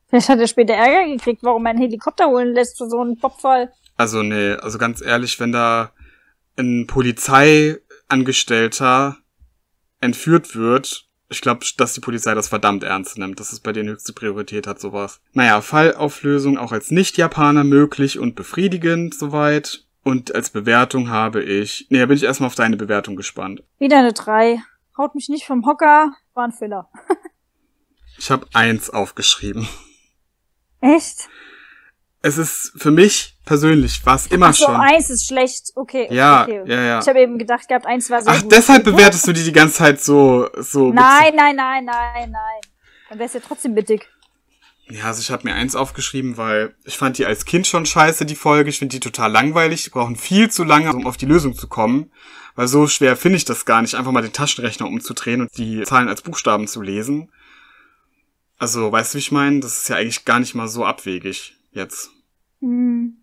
Vielleicht hat er später Ärger gekriegt, warum er einen Helikopter holen lässt für so einen Popfall. Also nee, also ganz ehrlich, wenn da ein Polizeiangestellter entführt wird, ich glaube, dass die Polizei das verdammt ernst nimmt, dass es bei denen höchste Priorität hat, sowas. Naja, Fallauflösung auch als Nicht-Japaner möglich und befriedigend soweit. Und als Bewertung habe ich. Nee, da bin ich erstmal auf deine Bewertung gespannt. Wieder eine 3. Haut mich nicht vom Hocker, war ein Filler. (laughs) ich habe eins aufgeschrieben. Echt? es ist für mich persönlich war es immer Ach so, schon. eins ist schlecht. Okay. Ja, okay. ja, ja. Ich habe eben gedacht gehabt, eins war so. Ach, gut. deshalb (laughs) bewertest du die die ganze Zeit so so. Nein, nein, nein, nein, nein. Dann wär's ja trotzdem mittig. Ja, also ich habe mir eins aufgeschrieben, weil ich fand die als Kind schon scheiße, die Folge. Ich finde die total langweilig. Die brauchen viel zu lange, um auf die Lösung zu kommen. Weil so schwer finde ich das gar nicht, einfach mal den Taschenrechner umzudrehen und die Zahlen als Buchstaben zu lesen. Also, weißt du, wie ich meine? Das ist ja eigentlich gar nicht mal so abwegig jetzt. Mhm.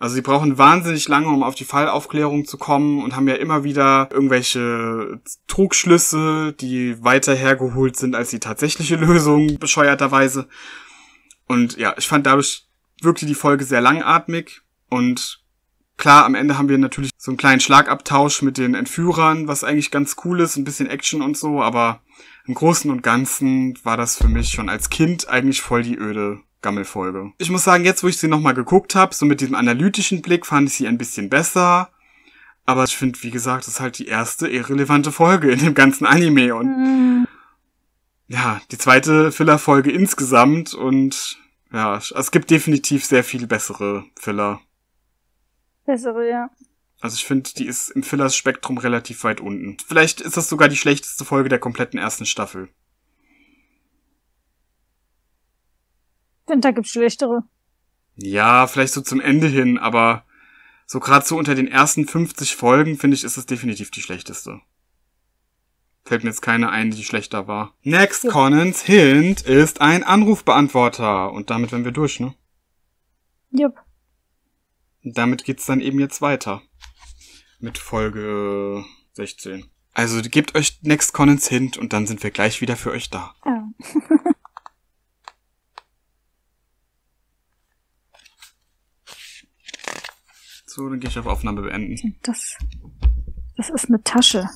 Also sie brauchen wahnsinnig lange, um auf die Fallaufklärung zu kommen und haben ja immer wieder irgendwelche Trugschlüsse, die weiter hergeholt sind als die tatsächliche (laughs) Lösung, bescheuerterweise. Und ja, ich fand dadurch wirkte die Folge sehr langatmig und klar, am Ende haben wir natürlich so einen kleinen Schlagabtausch mit den Entführern, was eigentlich ganz cool ist, ein bisschen Action und so, aber im Großen und Ganzen war das für mich schon als Kind eigentlich voll die öde Gammelfolge. Ich muss sagen, jetzt wo ich sie nochmal geguckt habe, so mit diesem analytischen Blick fand ich sie ein bisschen besser. Aber ich finde, wie gesagt, das ist halt die erste irrelevante Folge in dem ganzen Anime und mhm. ja, die zweite Filler-Folge insgesamt und ja, es gibt definitiv sehr viel bessere Filler. Bessere, ja. Also ich finde, die ist im Fillers-Spektrum relativ weit unten. Vielleicht ist das sogar die schlechteste Folge der kompletten ersten Staffel. Winter gibt's schlechtere. Ja, vielleicht so zum Ende hin, aber so gerade so unter den ersten 50 Folgen, finde ich, ist es definitiv die schlechteste. Fällt mir jetzt keine ein, die schlechter war. Next ja. Connens Hint ist ein Anrufbeantworter. Und damit wären wir durch, ne? Jupp. Yep. Damit geht's dann eben jetzt weiter. Mit Folge 16. Also gebt euch Next Connens Hint und dann sind wir gleich wieder für euch da. Ja. (laughs) So, dann gehe ich auf Aufnahme beenden. Das, das ist eine Tasche.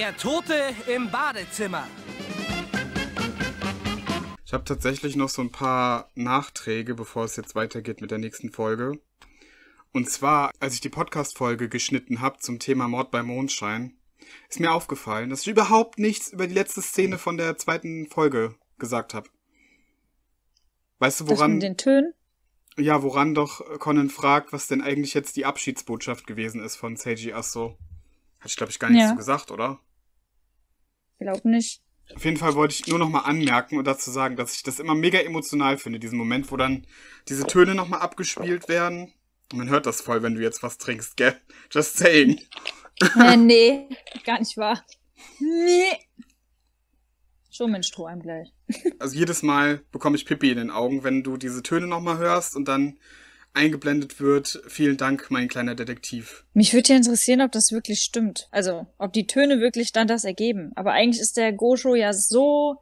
Der Tote im Badezimmer. Ich habe tatsächlich noch so ein paar Nachträge, bevor es jetzt weitergeht mit der nächsten Folge. Und zwar, als ich die Podcast-Folge geschnitten habe zum Thema Mord bei Mondschein, ist mir aufgefallen, dass ich überhaupt nichts über die letzte Szene von der zweiten Folge gesagt habe. Weißt du, woran. Das mit den Tönen? Ja, woran doch Conan fragt, was denn eigentlich jetzt die Abschiedsbotschaft gewesen ist von Seiji Asso. Hatte ich, glaube ich, gar nichts ja. so gesagt, oder? Glaub nicht. Auf jeden Fall wollte ich nur nochmal anmerken und dazu sagen, dass ich das immer mega emotional finde, diesen Moment, wo dann diese Töne nochmal abgespielt werden man hört das voll, wenn du jetzt was trinkst, gell? Just saying. Äh, (laughs) nee, gar nicht wahr. Nee. Schon mit Strohhalm gleich. (laughs) Also jedes Mal bekomme ich Pippi in den Augen, wenn du diese Töne nochmal hörst und dann eingeblendet wird. Vielen Dank, mein kleiner Detektiv. Mich würde ja interessieren, ob das wirklich stimmt. Also, ob die Töne wirklich dann das ergeben. Aber eigentlich ist der Gosho ja so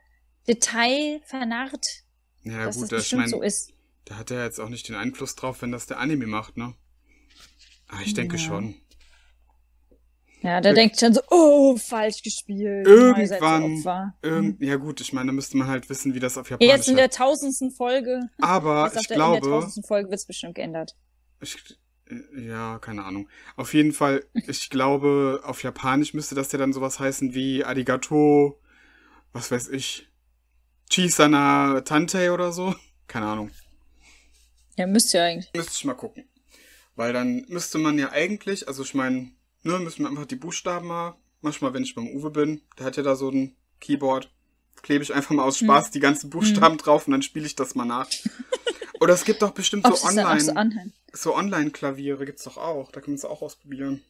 detailvernarrt, ja, dass gut, das also bestimmt ich mein, so ist. Da hat er jetzt auch nicht den Einfluss drauf, wenn das der Anime macht, ne? Ah, ich denke ja. schon. Ja, der Ir denkt schon so, oh, falsch gespielt. Irgendwann. Irgend hm. ja gut, ich meine, da müsste man halt wissen, wie das auf Japanisch Jetzt in der tausendsten Folge. Aber ich der, glaube... In der tausendsten Folge wird es bestimmt geändert. Ich, ja, keine Ahnung. Auf jeden Fall, ich glaube, auf Japanisch müsste das ja dann sowas heißen wie Arigato, was weiß ich, Chisana Tante oder so. Keine Ahnung. Ja, müsst ihr eigentlich. Müsste ich mal gucken. Weil dann müsste man ja eigentlich, also ich meine, ne, müssen wir einfach die Buchstaben mal, manchmal, wenn ich beim Uwe bin, der hat ja da so ein Keyboard, klebe ich einfach mal aus hm. Spaß hm. die ganzen hm. Buchstaben hm. drauf und dann spiele ich das mal nach. (laughs) Oder es gibt doch bestimmt so online, klaviere so Online-Klaviere gibt's doch auch, da können wir es auch ausprobieren.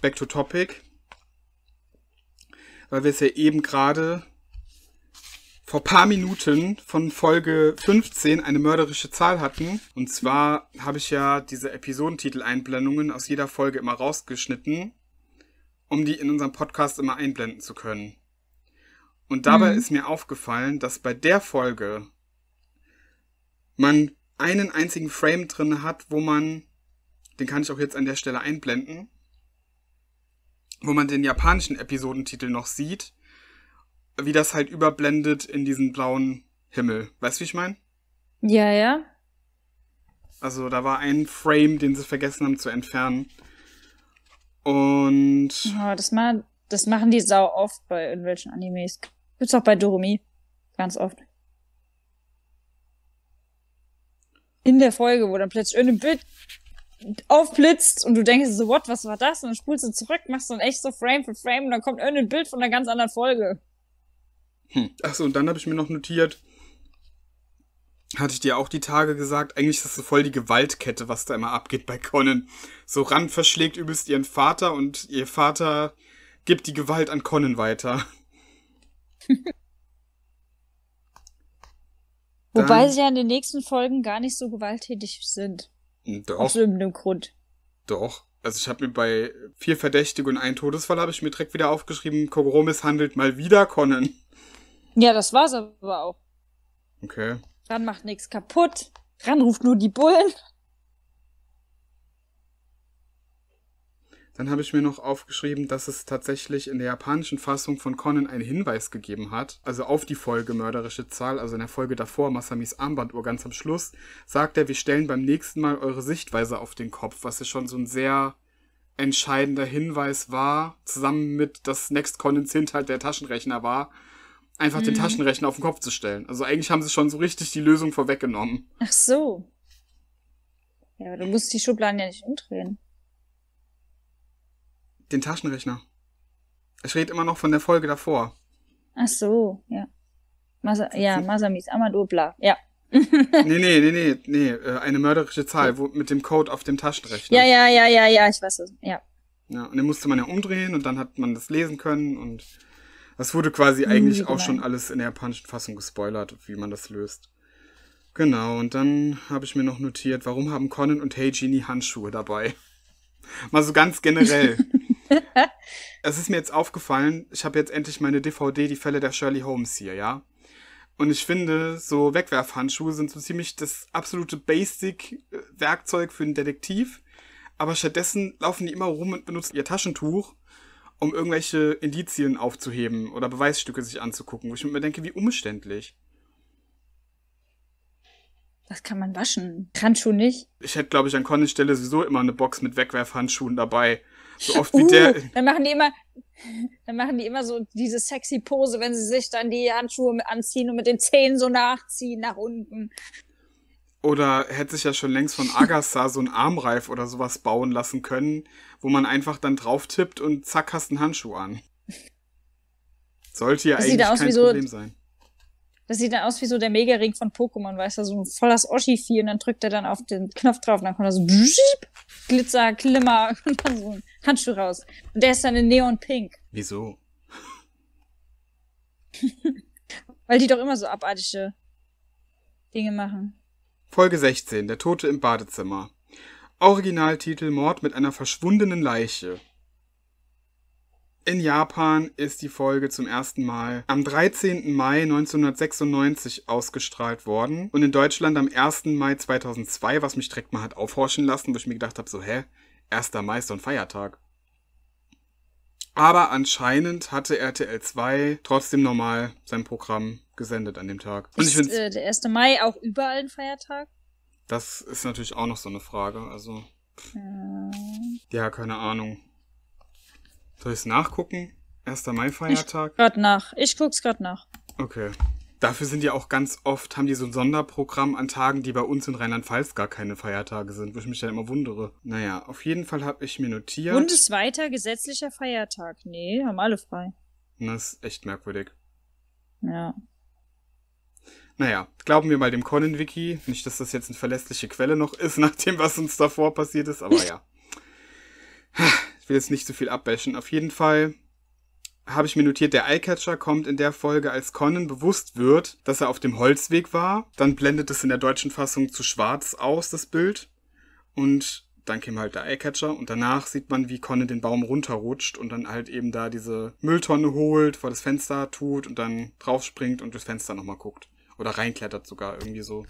back to topic, weil wir es ja eben gerade vor paar Minuten von Folge 15 eine mörderische Zahl hatten. Und zwar habe ich ja diese Episodentitel-Einblendungen aus jeder Folge immer rausgeschnitten, um die in unserem Podcast immer einblenden zu können. Und dabei mhm. ist mir aufgefallen, dass bei der Folge man einen einzigen Frame drin hat, wo man, den kann ich auch jetzt an der Stelle einblenden, wo man den japanischen Episodentitel noch sieht, wie das halt überblendet in diesen blauen Himmel. Weißt du, wie ich meine? Ja, ja. Also da war ein Frame, den sie vergessen haben zu entfernen. Und. Oh, das, mal, das machen die sau oft bei irgendwelchen Animes. Gibt's auch bei Doremi. Ganz oft. In der Folge, wo dann plötzlich irgendein Bild aufblitzt und du denkst so, what, was war das? Und dann spulst du zurück, machst dann echt so Frame für Frame und dann kommt irgendein Bild von einer ganz anderen Folge. Hm. Achso, und dann habe ich mir noch notiert, hatte ich dir auch die Tage gesagt, eigentlich ist das so voll die Gewaltkette, was da immer abgeht bei Conan. So ran verschlägt übelst ihren Vater und ihr Vater gibt die Gewalt an Conan weiter. (laughs) Wobei sie ja in den nächsten Folgen gar nicht so gewalttätig sind. Doch. Aus irgendeinem Grund. Doch. Also ich habe mir bei vier Verdächtigen und ein Todesfall habe ich mir direkt wieder aufgeschrieben, Kogoro misshandelt mal wieder Conan. Ja, das war's aber auch. Okay. Ran macht nichts kaputt. Ran ruft nur die Bullen. Dann habe ich mir noch aufgeschrieben, dass es tatsächlich in der japanischen Fassung von Conan einen Hinweis gegeben hat, also auf die Folge Mörderische Zahl, also in der Folge davor, Masamis Armbanduhr ganz am Schluss, sagt er, wir stellen beim nächsten Mal eure Sichtweise auf den Kopf, was ja schon so ein sehr entscheidender Hinweis war, zusammen mit, dass Next Conan Hint halt der Taschenrechner war, einfach mhm. den Taschenrechner auf den Kopf zu stellen. Also eigentlich haben sie schon so richtig die Lösung vorweggenommen. Ach so. Ja, aber du musst die Schubladen ja nicht umdrehen den Taschenrechner. Ich rede immer noch von der Folge davor. Ach so, ja. Masa ja, Masamis Amadou, bla. Ja. (laughs) nee, nee, nee, nee, nee, äh, eine mörderische Zahl wo, mit dem Code auf dem Taschenrechner. Ja, ja, ja, ja, ja, ich weiß es, ja. Ja, und dann musste man ja umdrehen und dann hat man das lesen können und das wurde quasi eigentlich auch schon alles in der japanischen Fassung gespoilert, wie man das löst. Genau, und dann habe ich mir noch notiert, warum haben Conan und Heiji nie Handschuhe dabei? (laughs) Mal so ganz generell. (laughs) es ist mir jetzt aufgefallen, ich habe jetzt endlich meine DVD, die Fälle der Shirley Holmes hier, ja. Und ich finde, so Wegwerfhandschuhe sind so ziemlich das absolute Basic-Werkzeug für einen Detektiv. Aber stattdessen laufen die immer rum und benutzen ihr Taschentuch, um irgendwelche Indizien aufzuheben oder Beweisstücke sich anzugucken. Wo ich mir denke, wie umständlich. Das kann man waschen. Handschuhe nicht. Ich hätte, glaube ich, an Connys Stelle sowieso immer eine Box mit Wegwerfhandschuhen dabei. So oft wie uh, der. Dann machen die immer, dann machen die immer so diese sexy Pose, wenn sie sich dann die Handschuhe anziehen und mit den Zähnen so nachziehen nach unten. Oder hätte sich ja schon längst von Agasar so ein Armreif oder sowas bauen lassen können, wo man einfach dann drauf tippt und zack hast einen Handschuh an. Sollte ja das eigentlich kein so Problem sein das sieht dann aus wie so der Mega-Ring von Pokémon, weißt du, so ein volles Oschi-Vieh und dann drückt er dann auf den Knopf drauf und dann kommt er so Glitzer, Glimmer (laughs) und dann so ein Handschuh raus. Und der ist dann in Neon Pink. Wieso? (laughs) Weil die doch immer so abartige Dinge machen. Folge 16, der Tote im Badezimmer. Originaltitel Mord mit einer verschwundenen Leiche. In Japan ist die Folge zum ersten Mal am 13. Mai 1996 ausgestrahlt worden und in Deutschland am 1. Mai 2002, was mich direkt mal hat aufhorchen lassen, wo ich mir gedacht habe, so, hä, 1. Mai ist so ein Feiertag. Aber anscheinend hatte RTL 2 trotzdem normal sein Programm gesendet an dem Tag. Und ich ist äh, der 1. Mai auch überall ein Feiertag? Das ist natürlich auch noch so eine Frage, also. Äh. ja keine Ahnung. Soll ich es nachgucken? 1. Mai-Feiertag? Gerade nach. Ich guck's gerade nach. Okay. Dafür sind ja auch ganz oft, haben die so ein Sonderprogramm an Tagen, die bei uns in Rheinland-Pfalz gar keine Feiertage sind, wo ich mich dann immer wundere. Naja, auf jeden Fall habe ich mir notiert. Bundesweiter gesetzlicher Feiertag. Nee, haben alle frei. Das ist echt merkwürdig. Ja. Naja, glauben wir mal dem Conan-Wiki. Nicht, dass das jetzt eine verlässliche Quelle noch ist, (laughs) nach dem, was uns davor passiert ist, aber (laughs) ja will jetzt nicht so viel abbashen. Auf jeden Fall habe ich mir notiert, der Eyecatcher kommt in der Folge, als Conan bewusst wird, dass er auf dem Holzweg war. Dann blendet es in der deutschen Fassung zu schwarz aus, das Bild. Und dann käme halt der Eyecatcher und danach sieht man, wie Conan den Baum runterrutscht und dann halt eben da diese Mülltonne holt, vor das Fenster tut und dann draufspringt und durchs Fenster nochmal guckt. Oder reinklettert sogar irgendwie so.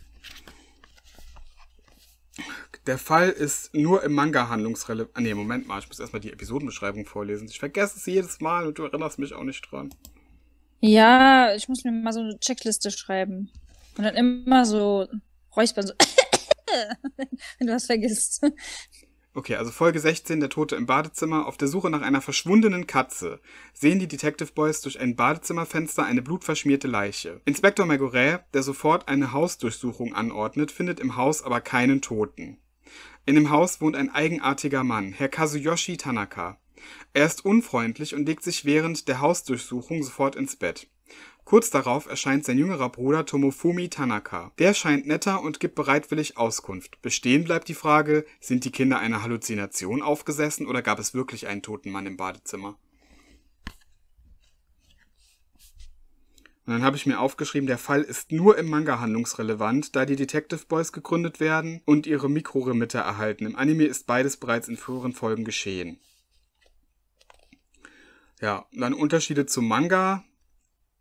Der Fall ist nur im Manga handlungsrelevant. Ah, nee, Moment mal, ich muss erstmal die Episodenbeschreibung vorlesen. Ich vergesse es jedes Mal und du erinnerst mich auch nicht dran. Ja, ich muss mir mal so eine Checkliste schreiben. Und dann immer so räuspern, so (coughs) wenn du was vergisst. Okay, also Folge 16, der Tote im Badezimmer. Auf der Suche nach einer verschwundenen Katze sehen die Detective Boys durch ein Badezimmerfenster eine blutverschmierte Leiche. Inspektor Magoret, der sofort eine Hausdurchsuchung anordnet, findet im Haus aber keinen Toten. In dem Haus wohnt ein eigenartiger Mann, Herr Kazuyoshi Tanaka. Er ist unfreundlich und legt sich während der Hausdurchsuchung sofort ins Bett. Kurz darauf erscheint sein jüngerer Bruder Tomofumi Tanaka. Der scheint netter und gibt bereitwillig Auskunft. Bestehen bleibt die Frage, sind die Kinder einer Halluzination aufgesessen oder gab es wirklich einen toten Mann im Badezimmer? Und dann habe ich mir aufgeschrieben, der Fall ist nur im Manga handlungsrelevant, da die Detective Boys gegründet werden und ihre Mikroremitter erhalten. Im Anime ist beides bereits in früheren Folgen geschehen. Ja, dann Unterschiede zum Manga.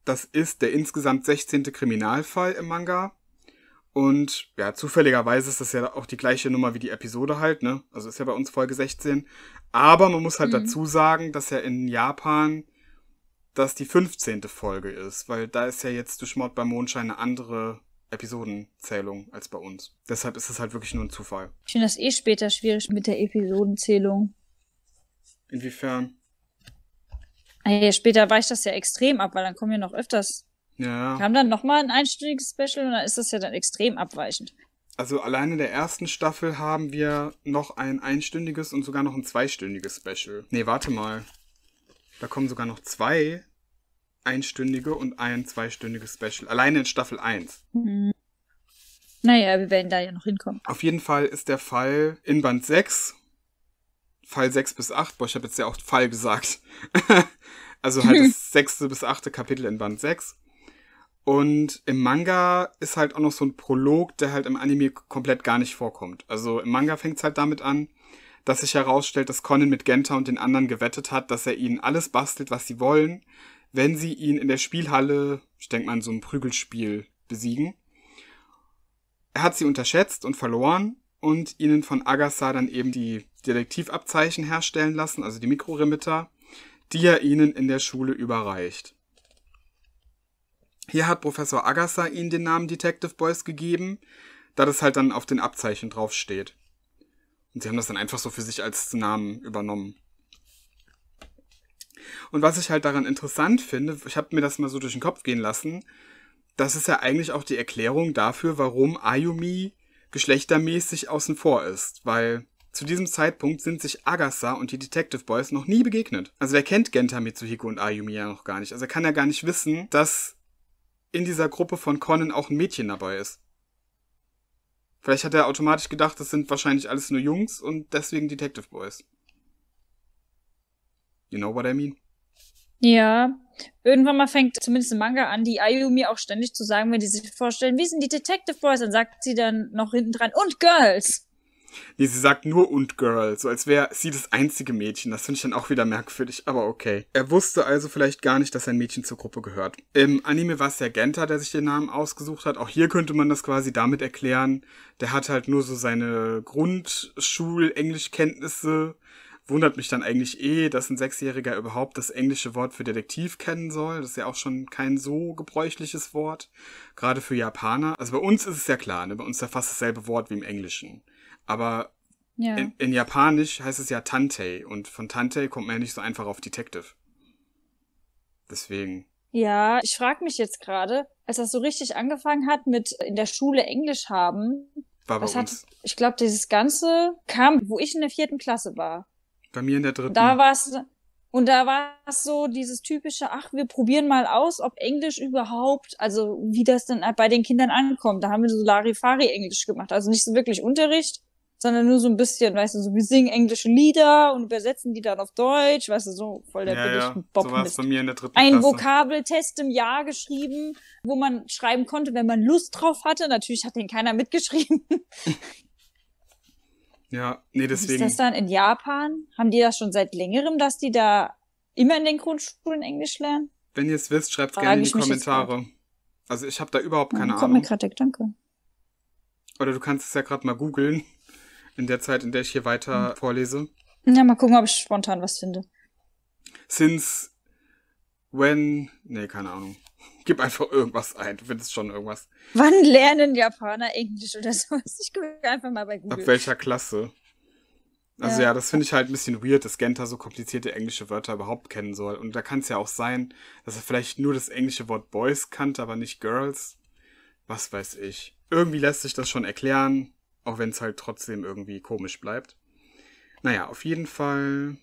Das ist der insgesamt 16. Kriminalfall im Manga. Und ja, zufälligerweise ist das ja auch die gleiche Nummer wie die Episode halt, ne? Also ist ja bei uns Folge 16. Aber man muss halt mhm. dazu sagen, dass ja in Japan das die 15. Folge ist, weil da ist ja jetzt durch Mord beim Mondschein eine andere Episodenzählung als bei uns. Deshalb ist es halt wirklich nur ein Zufall. Ich finde das eh später schwierig mit der Episodenzählung. Inwiefern? Hey, ah später weicht das ja extrem ab, weil dann kommen ja noch öfters. Ja. haben dann nochmal ein einstündiges Special und dann ist das ja dann extrem abweichend. Also alleine in der ersten Staffel haben wir noch ein einstündiges und sogar noch ein zweistündiges Special. Nee, warte mal. Da kommen sogar noch zwei einstündige und ein zweistündiges Special. Alleine in Staffel 1. Mhm. Naja, wir werden da ja noch hinkommen. Auf jeden Fall ist der Fall in Band 6, Fall 6 bis 8, boah, ich habe jetzt ja auch Fall gesagt. (laughs) also halt das (laughs) sechste bis achte Kapitel in Band 6. Und im Manga ist halt auch noch so ein Prolog, der halt im Anime komplett gar nicht vorkommt. Also im Manga fängt es halt damit an, dass sich herausstellt, dass Conan mit Genta und den anderen gewettet hat, dass er ihnen alles bastelt, was sie wollen, wenn sie ihn in der Spielhalle, ich denke mal in so einem Prügelspiel, besiegen. Er hat sie unterschätzt und verloren und ihnen von Agassa dann eben die Detektivabzeichen herstellen lassen, also die Mikroremitter, die er ihnen in der Schule überreicht. Hier hat Professor Agassa ihnen den Namen Detective Boys gegeben, da das halt dann auf den Abzeichen draufsteht. Und sie haben das dann einfach so für sich als Namen übernommen. Und was ich halt daran interessant finde, ich habe mir das mal so durch den Kopf gehen lassen, das ist ja eigentlich auch die Erklärung dafür, warum Ayumi geschlechtermäßig außen vor ist, weil zu diesem Zeitpunkt sind sich Agasa und die Detective Boys noch nie begegnet. Also der kennt Genta Mitsuhiko und Ayumi ja noch gar nicht. Also er kann ja gar nicht wissen, dass in dieser Gruppe von Conan auch ein Mädchen dabei ist. Vielleicht hat er automatisch gedacht, das sind wahrscheinlich alles nur Jungs und deswegen Detective Boys. You know what I mean? Ja. Irgendwann mal fängt zumindest ein Manga an, die Ayumi auch ständig zu sagen, wenn die sich vorstellen, wie sind die Detective Boys, dann sagt sie dann noch hinten dran, und Girls! Nee, sie sagt nur und Girls, so als wäre sie das einzige Mädchen. Das finde ich dann auch wieder merkwürdig, aber okay. Er wusste also vielleicht gar nicht, dass sein Mädchen zur Gruppe gehört. Im Anime war es ja Genta, der sich den Namen ausgesucht hat. Auch hier könnte man das quasi damit erklären. Der hat halt nur so seine Grundschul-Englischkenntnisse wundert mich dann eigentlich eh, dass ein Sechsjähriger überhaupt das englische Wort für Detektiv kennen soll. Das ist ja auch schon kein so gebräuchliches Wort, gerade für Japaner. Also bei uns ist es ja klar, ne? bei uns ist ja fast dasselbe Wort wie im Englischen. Aber ja. in, in, Japanisch heißt es ja Tantei und von Tantei kommt man ja nicht so einfach auf Detective. Deswegen. Ja, ich frage mich jetzt gerade, als das so richtig angefangen hat mit äh, in der Schule Englisch haben, war bei was uns. Hat, ich glaube, dieses Ganze kam, wo ich in der vierten Klasse war. Bei mir in der dritten. Da war und da war es so dieses typische, ach, wir probieren mal aus, ob Englisch überhaupt, also wie das denn bei den Kindern ankommt. Da haben wir so Larifari-Englisch gemacht. Also nicht so wirklich Unterricht, sondern nur so ein bisschen, weißt du, so wir singen englische Lieder und übersetzen die dann auf Deutsch, weißt du, so voll der ja, ja. Bob. So war es bei mir in der dritten Ein Klasse. Vokabeltest im Jahr geschrieben, wo man schreiben konnte, wenn man Lust drauf hatte. Natürlich hat den keiner mitgeschrieben. (laughs) Ja, nee, deswegen. Ist das dann in Japan? Haben die das schon seit längerem, dass die da immer in den Grundschulen Englisch lernen? Wenn ihr es wisst, schreibt es gerne in die Kommentare. Also ich habe da überhaupt keine ja, kommt Ahnung. Kommt mir gerade der Gedanke. Oder du kannst es ja gerade mal googeln, in der Zeit, in der ich hier weiter mhm. vorlese. Ja, mal gucken, ob ich spontan was finde. Since when. Nee, keine Ahnung gib einfach irgendwas ein. Du findest schon irgendwas. Wann lernen Japaner Englisch oder sowas? Ich gucke einfach mal bei Google. Ab welcher Klasse? Also ja, ja das finde ich halt ein bisschen weird, dass Genta so komplizierte englische Wörter überhaupt kennen soll. Und da kann es ja auch sein, dass er vielleicht nur das englische Wort Boys kannte, aber nicht Girls. Was weiß ich. Irgendwie lässt sich das schon erklären, auch wenn es halt trotzdem irgendwie komisch bleibt. Naja, auf jeden Fall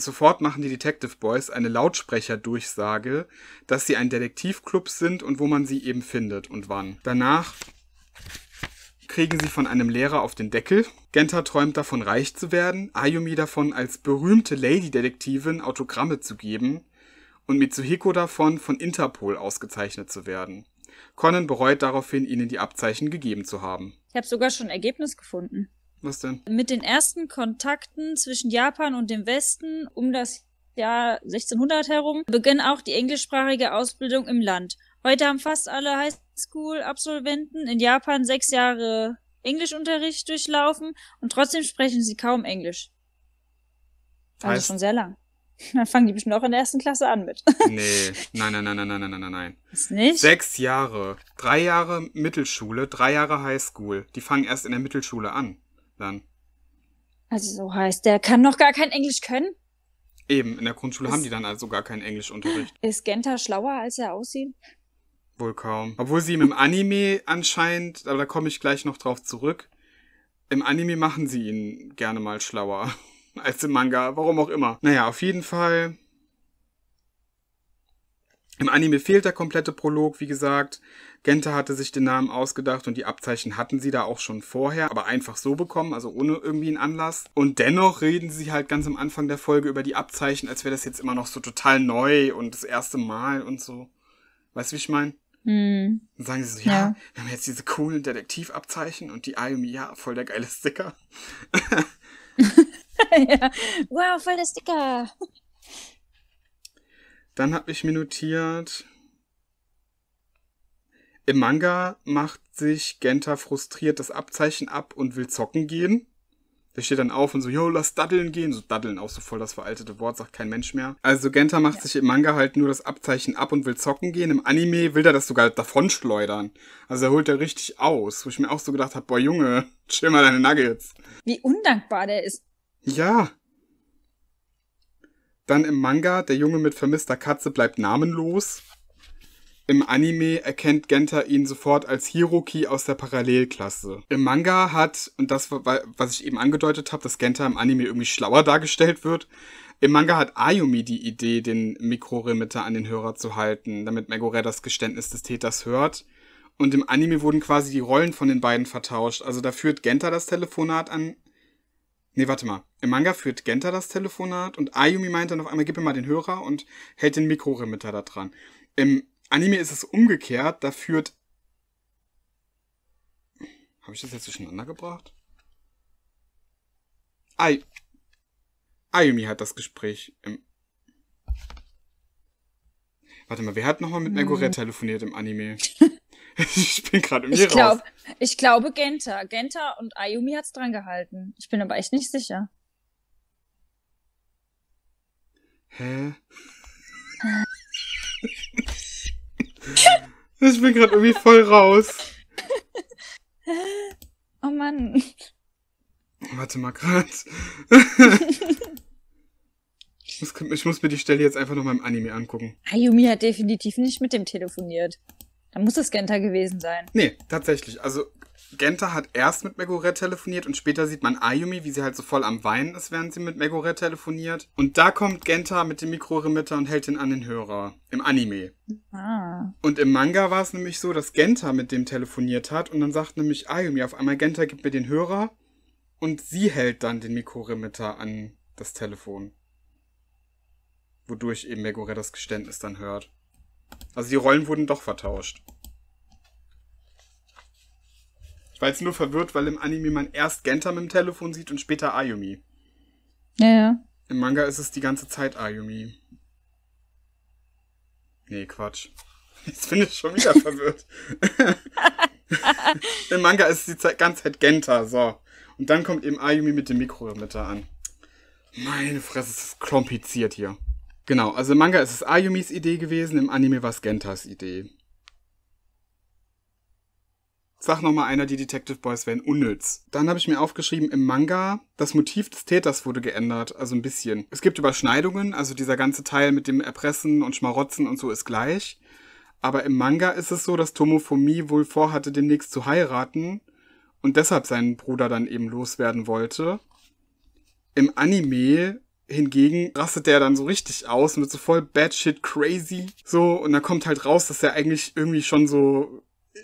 Sofort machen die Detective Boys eine Lautsprecherdurchsage, dass sie ein Detektivclub sind und wo man sie eben findet und wann. Danach kriegen sie von einem Lehrer auf den Deckel. Genta träumt davon, reich zu werden, Ayumi davon, als berühmte Lady-Detektivin Autogramme zu geben und Mitsuhiko davon, von Interpol ausgezeichnet zu werden. Conan bereut daraufhin, ihnen die Abzeichen gegeben zu haben. Ich habe sogar schon Ergebnis gefunden. Was denn? Mit den ersten Kontakten zwischen Japan und dem Westen um das Jahr 1600 herum begann auch die englischsprachige Ausbildung im Land. Heute haben fast alle Highschool-Absolventen in Japan sechs Jahre Englischunterricht durchlaufen und trotzdem sprechen sie kaum Englisch. Also ist schon sehr lang. (laughs) Dann fangen die bestimmt auch in der ersten Klasse an mit. nee, (laughs) nein, nein, nein, nein, nein, nein, nein, nein. Ist nicht? Sechs Jahre. Drei Jahre Mittelschule, drei Jahre Highschool. Die fangen erst in der Mittelschule an dann. Also so heißt, der kann noch gar kein Englisch können? Eben, in der Grundschule ist, haben die dann also gar keinen Englischunterricht. Ist Genta schlauer, als er aussieht? Wohl kaum. Obwohl sie ihm im Anime anscheinend, aber da komme ich gleich noch drauf zurück, im Anime machen sie ihn gerne mal schlauer (laughs) als im Manga, warum auch immer. Naja, auf jeden Fall. Im Anime fehlt der komplette Prolog, wie gesagt. Genta hatte sich den Namen ausgedacht und die Abzeichen hatten sie da auch schon vorher, aber einfach so bekommen, also ohne irgendwie einen Anlass. Und dennoch reden sie halt ganz am Anfang der Folge über die Abzeichen, als wäre das jetzt immer noch so total neu und das erste Mal und so. Weißt du, wie ich meine? Mhm. Dann sagen sie so, ja, ja, wir haben jetzt diese coolen Detektivabzeichen und die Ayumi, ja, voll der geile Sticker. (laughs) ja. Wow, voll der Sticker. Dann habe ich mir notiert, im Manga macht sich Genta frustriert das Abzeichen ab und will zocken gehen. Der steht dann auf und so, yo, lass daddeln gehen. So daddeln, auch so voll das veraltete Wort, sagt kein Mensch mehr. Also Genta macht ja. sich im Manga halt nur das Abzeichen ab und will zocken gehen. Im Anime will er das sogar davonschleudern. Also er holt da richtig aus. Wo ich mir auch so gedacht habe, boah Junge, (laughs) chill mal deine Nuggets. Wie undankbar der ist. Ja. Dann im Manga, der Junge mit vermisster Katze bleibt namenlos. Im Anime erkennt Genta ihn sofort als Hiroki aus der Parallelklasse. Im Manga hat, und das, was ich eben angedeutet habe, dass Genta im Anime irgendwie schlauer dargestellt wird, im Manga hat Ayumi die Idee, den Mikroremitter an den Hörer zu halten, damit Megore das Geständnis des Täters hört. Und im Anime wurden quasi die Rollen von den beiden vertauscht. Also da führt Genta das Telefonat an. Nee, warte mal. Im Manga führt Genta das Telefonat und Ayumi meint dann auf einmal, gib mir mal den Hörer und hält den Mikroremitter da dran. Im Anime ist es umgekehrt, da führt. Habe ich das jetzt durcheinander gebracht? Ai. Ayumi hat das Gespräch im. Warte mal, wer hat nochmal mit Megure hm. telefoniert im Anime? (laughs) ich bin gerade im ich glaub, raus. Ich glaube Genta. Genta und Ayumi hat's dran gehalten. Ich bin aber echt nicht sicher. Hä? Ich bin gerade irgendwie voll raus. (laughs) Oh Mann. Warte mal gerade. (laughs) ich muss mir die Stelle jetzt einfach noch mal im Anime angucken. Ayumi hat definitiv nicht mit dem telefoniert. Da muss es Genta gewesen sein. Nee, tatsächlich. Also Genta hat erst mit Megure telefoniert und später sieht man Ayumi, wie sie halt so voll am Weinen ist, während sie mit Megure telefoniert. Und da kommt Genta mit dem Mikroremitter und hält ihn an den Hörer. Im Anime. Ah. Und im Manga war es nämlich so, dass Genta mit dem telefoniert hat und dann sagt nämlich Ayumi auf einmal, Genta gibt mir den Hörer und sie hält dann den Mikroremitter an das Telefon. Wodurch eben Megure das Geständnis dann hört. Also die Rollen wurden doch vertauscht. Ich war jetzt nur verwirrt, weil im Anime man erst Genta mit dem Telefon sieht und später Ayumi. Ja, ja. Im Manga ist es die ganze Zeit Ayumi. Nee, Quatsch. (laughs) Jetzt bin ich schon wieder verwirrt. (laughs) Im Manga ist es die ganze Zeit Genta, so. Und dann kommt eben Ayumi mit dem Mikroremitter an. Meine Fresse, es ist kompliziert hier. Genau, also im Manga ist es Ayumis Idee gewesen, im Anime war es Gentas Idee. Sag nochmal einer, die Detective Boys wären unnütz. Dann habe ich mir aufgeschrieben, im Manga, das Motiv des Täters wurde geändert, also ein bisschen. Es gibt Überschneidungen, also dieser ganze Teil mit dem Erpressen und Schmarotzen und so ist gleich. Aber im Manga ist es so, dass Tomofomi wohl vorhatte, demnächst zu heiraten und deshalb seinen Bruder dann eben loswerden wollte. Im Anime hingegen rastet der dann so richtig aus und wird so voll bad shit crazy. So, und da kommt halt raus, dass er eigentlich irgendwie schon so äh,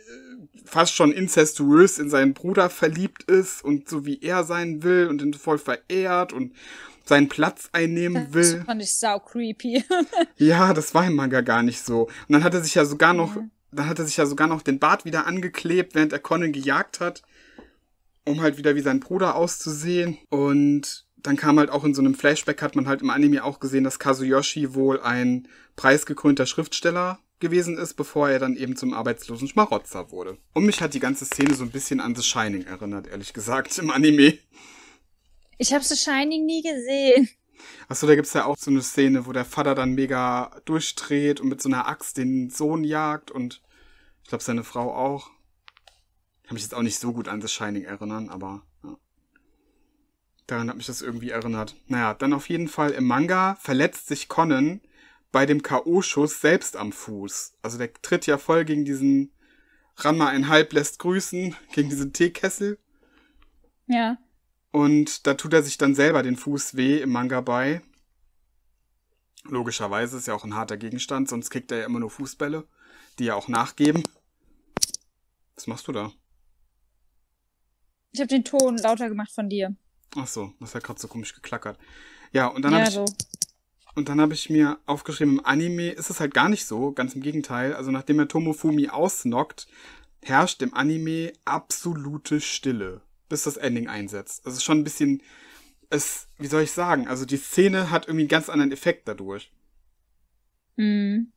fast schon incestuös in seinen Bruder verliebt ist und so wie er sein will und ihn voll verehrt und seinen Platz einnehmen will. Das fand ich sau creepy. (laughs) ja, das war im Manga gar nicht so. Und dann hat er sich ja sogar noch, ja. dann hat er sich ja sogar noch den Bart wieder angeklebt, während er Conan gejagt hat, um halt wieder wie sein Bruder auszusehen. Und dann kam halt auch in so einem Flashback, hat man halt im Anime auch gesehen, dass Kazuyoshi wohl ein preisgekrönter Schriftsteller gewesen ist, bevor er dann eben zum arbeitslosen Schmarotzer wurde. Und mich hat die ganze Szene so ein bisschen an The Shining erinnert, ehrlich gesagt, (laughs) im Anime. Ich habe The Shining nie gesehen. Achso, da gibt's ja auch so eine Szene, wo der Vater dann mega durchdreht und mit so einer Axt den Sohn jagt und ich glaube seine Frau auch. Ich kann mich jetzt auch nicht so gut an The Shining erinnern, aber ja. daran hat mich das irgendwie erinnert. Naja, dann auf jeden Fall im Manga verletzt sich Conan bei dem K.O.-Schuss selbst am Fuß. Also der tritt ja voll gegen diesen Ranma ein Halb lässt grüßen, gegen diesen Teekessel. Ja. Und da tut er sich dann selber den Fuß weh im Manga bei. Logischerweise ist ja auch ein harter Gegenstand, sonst kriegt er ja immer nur Fußbälle, die ja auch nachgeben. Was machst du da? Ich habe den Ton lauter gemacht von dir. Ach so, das hat gerade so komisch geklackert. Ja, und dann ja, habe ich so. Und dann habe ich mir aufgeschrieben, im Anime ist es halt gar nicht so, ganz im Gegenteil. Also nachdem er Tomofumi ausnockt, herrscht im Anime absolute Stille, bis das Ending einsetzt. Das also ist schon ein bisschen, es, wie soll ich sagen, also die Szene hat irgendwie einen ganz anderen Effekt dadurch. Mhm.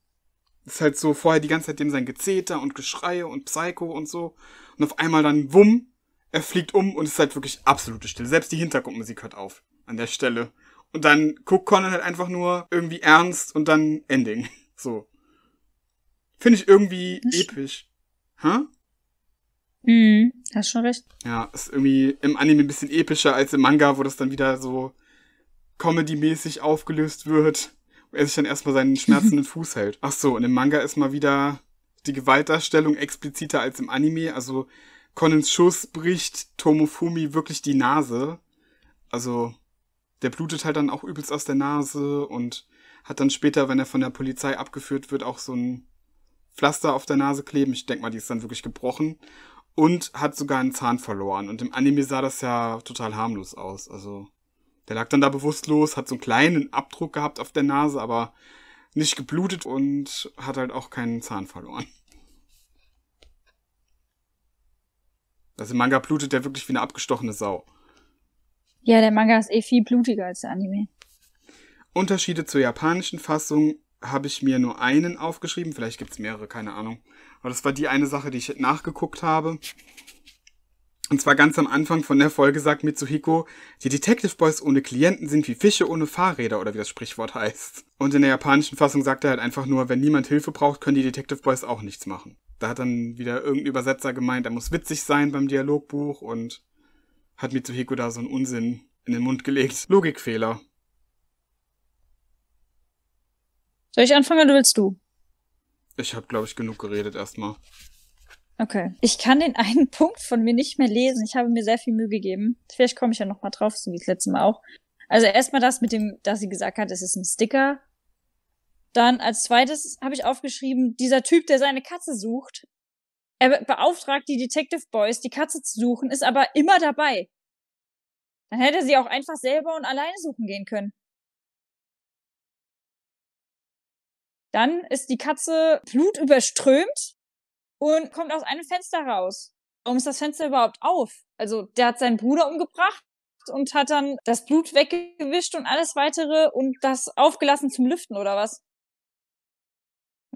Ist halt so vorher die ganze Zeit dem sein Gezeter und Geschreie und Psycho und so. Und auf einmal dann wumm, er fliegt um und es ist halt wirklich absolute Stille. Selbst die Hintergrundmusik hört auf an der Stelle. Und dann guckt Conan halt einfach nur irgendwie ernst und dann Ending. (laughs) So. Finde ich irgendwie ich episch. Hä? Hm, hast schon recht. Ja, ist irgendwie im Anime ein bisschen epischer als im Manga, wo das dann wieder so Comedy-mäßig aufgelöst wird. Wo er sich dann erstmal seinen (laughs) schmerzenden Fuß hält. Ach so, und im Manga ist mal wieder die Gewaltdarstellung expliziter als im Anime. Also Conans Schuss bricht Tomofumi wirklich die Nase. Also der blutet halt dann auch übelst aus der Nase und hat dann später, wenn er von der Polizei abgeführt wird, auch so ein Pflaster auf der Nase kleben. Ich denke mal, die ist dann wirklich gebrochen. Und hat sogar einen Zahn verloren. Und im Anime sah das ja total harmlos aus. Also, der lag dann da bewusstlos, hat so einen kleinen Abdruck gehabt auf der Nase, aber nicht geblutet und hat halt auch keinen Zahn verloren. Also im Manga blutet der wirklich wie eine abgestochene Sau. Ja, der Manga ist eh viel blutiger als der Anime. Unterschiede zur japanischen Fassung habe ich mir nur einen aufgeschrieben. Vielleicht gibt es mehrere, keine Ahnung. Aber das war die eine Sache, die ich nachgeguckt habe. Und zwar ganz am Anfang von der Folge sagt Mitsuhiko, die Detective Boys ohne Klienten sind wie Fische ohne Fahrräder oder wie das Sprichwort heißt. Und in der japanischen Fassung sagt er halt einfach nur, wenn niemand Hilfe braucht, können die Detective Boys auch nichts machen. Da hat dann wieder irgendein Übersetzer gemeint, er muss witzig sein beim Dialogbuch und hat Mitsuhiko da so einen Unsinn in den Mund gelegt. Logikfehler. Soll ich anfangen oder willst du? Ich habe, glaube ich, genug geredet erstmal. Okay. Ich kann den (laughs) einen Punkt von mir nicht mehr lesen. Ich habe mir sehr viel Mühe gegeben. Vielleicht komme ich ja nochmal drauf, so wie das letzte Mal auch. Also erstmal das mit dem, dass sie gesagt hat, es ist ein Sticker. Dann als zweites habe ich aufgeschrieben, dieser Typ, der seine Katze sucht, er beauftragt die Detective Boys, die Katze zu suchen, ist aber immer dabei. Dann hätte sie auch einfach selber und alleine suchen gehen können. Dann ist die Katze blutüberströmt und kommt aus einem Fenster raus. Warum ist das Fenster überhaupt auf? Also, der hat seinen Bruder umgebracht und hat dann das Blut weggewischt und alles weitere und das aufgelassen zum Lüften oder was?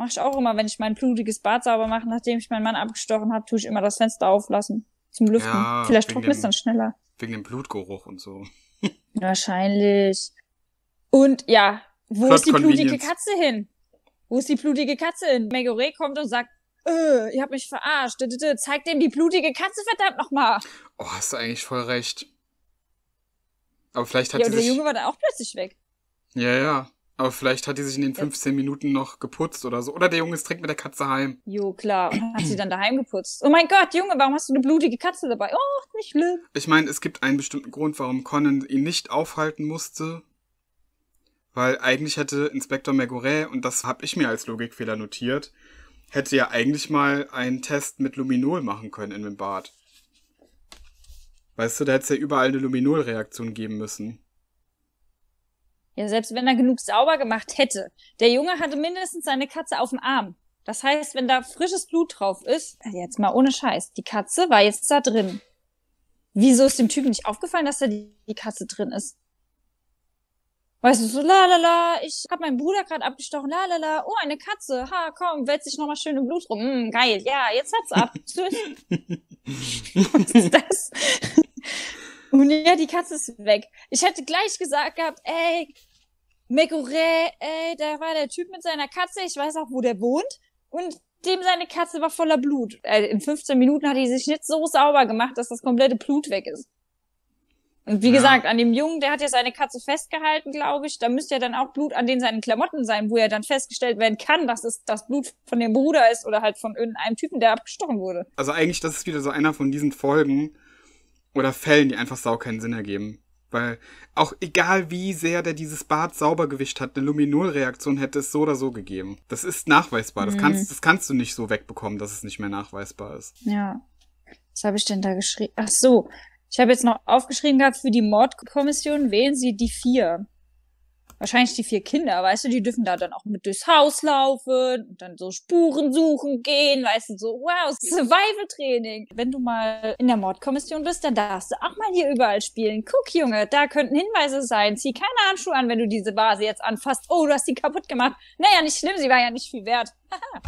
Mache ich auch immer, wenn ich mein blutiges Bad sauber mache, nachdem ich meinen Mann abgestochen habe, tue ich immer das Fenster auflassen. Zum Lüften. Ja, Vielleicht trocknet es dann schneller. Wegen dem Blutgeruch und so. (laughs) Wahrscheinlich. Und ja, wo Plot ist die blutige Katze hin? Wo ist die blutige Katze hin? Megore kommt und sagt, äh, ihr habt mich verarscht. D -d -d Zeigt dem die blutige Katze verdammt nochmal. Oh, hast du eigentlich voll recht. Aber vielleicht hat ja, sie und der sich... Junge war da auch plötzlich weg. Ja, ja. Aber vielleicht hat die sich in den 15 Minuten noch geputzt oder so. Oder der Junge ist direkt mit der Katze heim. Jo, klar. Und hat sie dann daheim geputzt. Oh mein Gott, Junge, warum hast du eine blutige Katze dabei? Oh, nicht schlimm. Ich meine, es gibt einen bestimmten Grund, warum Conan ihn nicht aufhalten musste. Weil eigentlich hätte Inspektor Mergoret, und das habe ich mir als Logikfehler notiert, hätte ja eigentlich mal einen Test mit Luminol machen können in dem Bad. Weißt du, da hätte es ja überall eine Luminolreaktion geben müssen. Ja, selbst wenn er genug sauber gemacht hätte. Der Junge hatte mindestens seine Katze auf dem Arm. Das heißt, wenn da frisches Blut drauf ist, also jetzt mal ohne Scheiß, die Katze war jetzt da drin. Wieso ist dem Typen nicht aufgefallen, dass da die, die Katze drin ist? Weißt du, so la la la, ich hab meinen Bruder gerade abgestochen, la la la, oh, eine Katze, ha, komm, wälz dich nochmal schön im Blut rum, mm, geil, ja, jetzt hat's ab, tschüss. (laughs) (laughs) Was ist das? Und ja, die Katze ist weg. Ich hätte gleich gesagt gehabt, ey, Megure, ey, da war der Typ mit seiner Katze, ich weiß auch, wo der wohnt. Und dem seine Katze war voller Blut. Äh, in 15 Minuten hat die sich nicht so sauber gemacht, dass das komplette Blut weg ist. Und wie ja. gesagt, an dem Jungen, der hat ja seine Katze festgehalten, glaube ich. Da müsste ja dann auch Blut an den seinen Klamotten sein, wo er dann festgestellt werden kann, dass es das Blut von dem Bruder ist oder halt von irgendeinem Typen, der abgestochen wurde. Also eigentlich, das ist wieder so einer von diesen Folgen, oder Fällen, die einfach sau keinen Sinn ergeben. Weil auch egal wie sehr der dieses Bad sauber gewischt hat, eine Luminolreaktion hätte es so oder so gegeben. Das ist nachweisbar. Das, mhm. kannst, das kannst du nicht so wegbekommen, dass es nicht mehr nachweisbar ist. Ja. Was habe ich denn da geschrieben? Ach so. Ich habe jetzt noch aufgeschrieben gehabt für die Mordkommission, wählen Sie die vier wahrscheinlich die vier Kinder, weißt du, die dürfen da dann auch mit durchs Haus laufen und dann so Spuren suchen gehen, weißt du, so, wow, (laughs) Survival-Training. Wenn du mal in der Mordkommission bist, dann darfst du auch mal hier überall spielen. Guck, Junge, da könnten Hinweise sein. Zieh keine Handschuhe an, wenn du diese Vase jetzt anfasst. Oh, du hast die kaputt gemacht. Naja, nicht schlimm, sie war ja nicht viel wert. (laughs)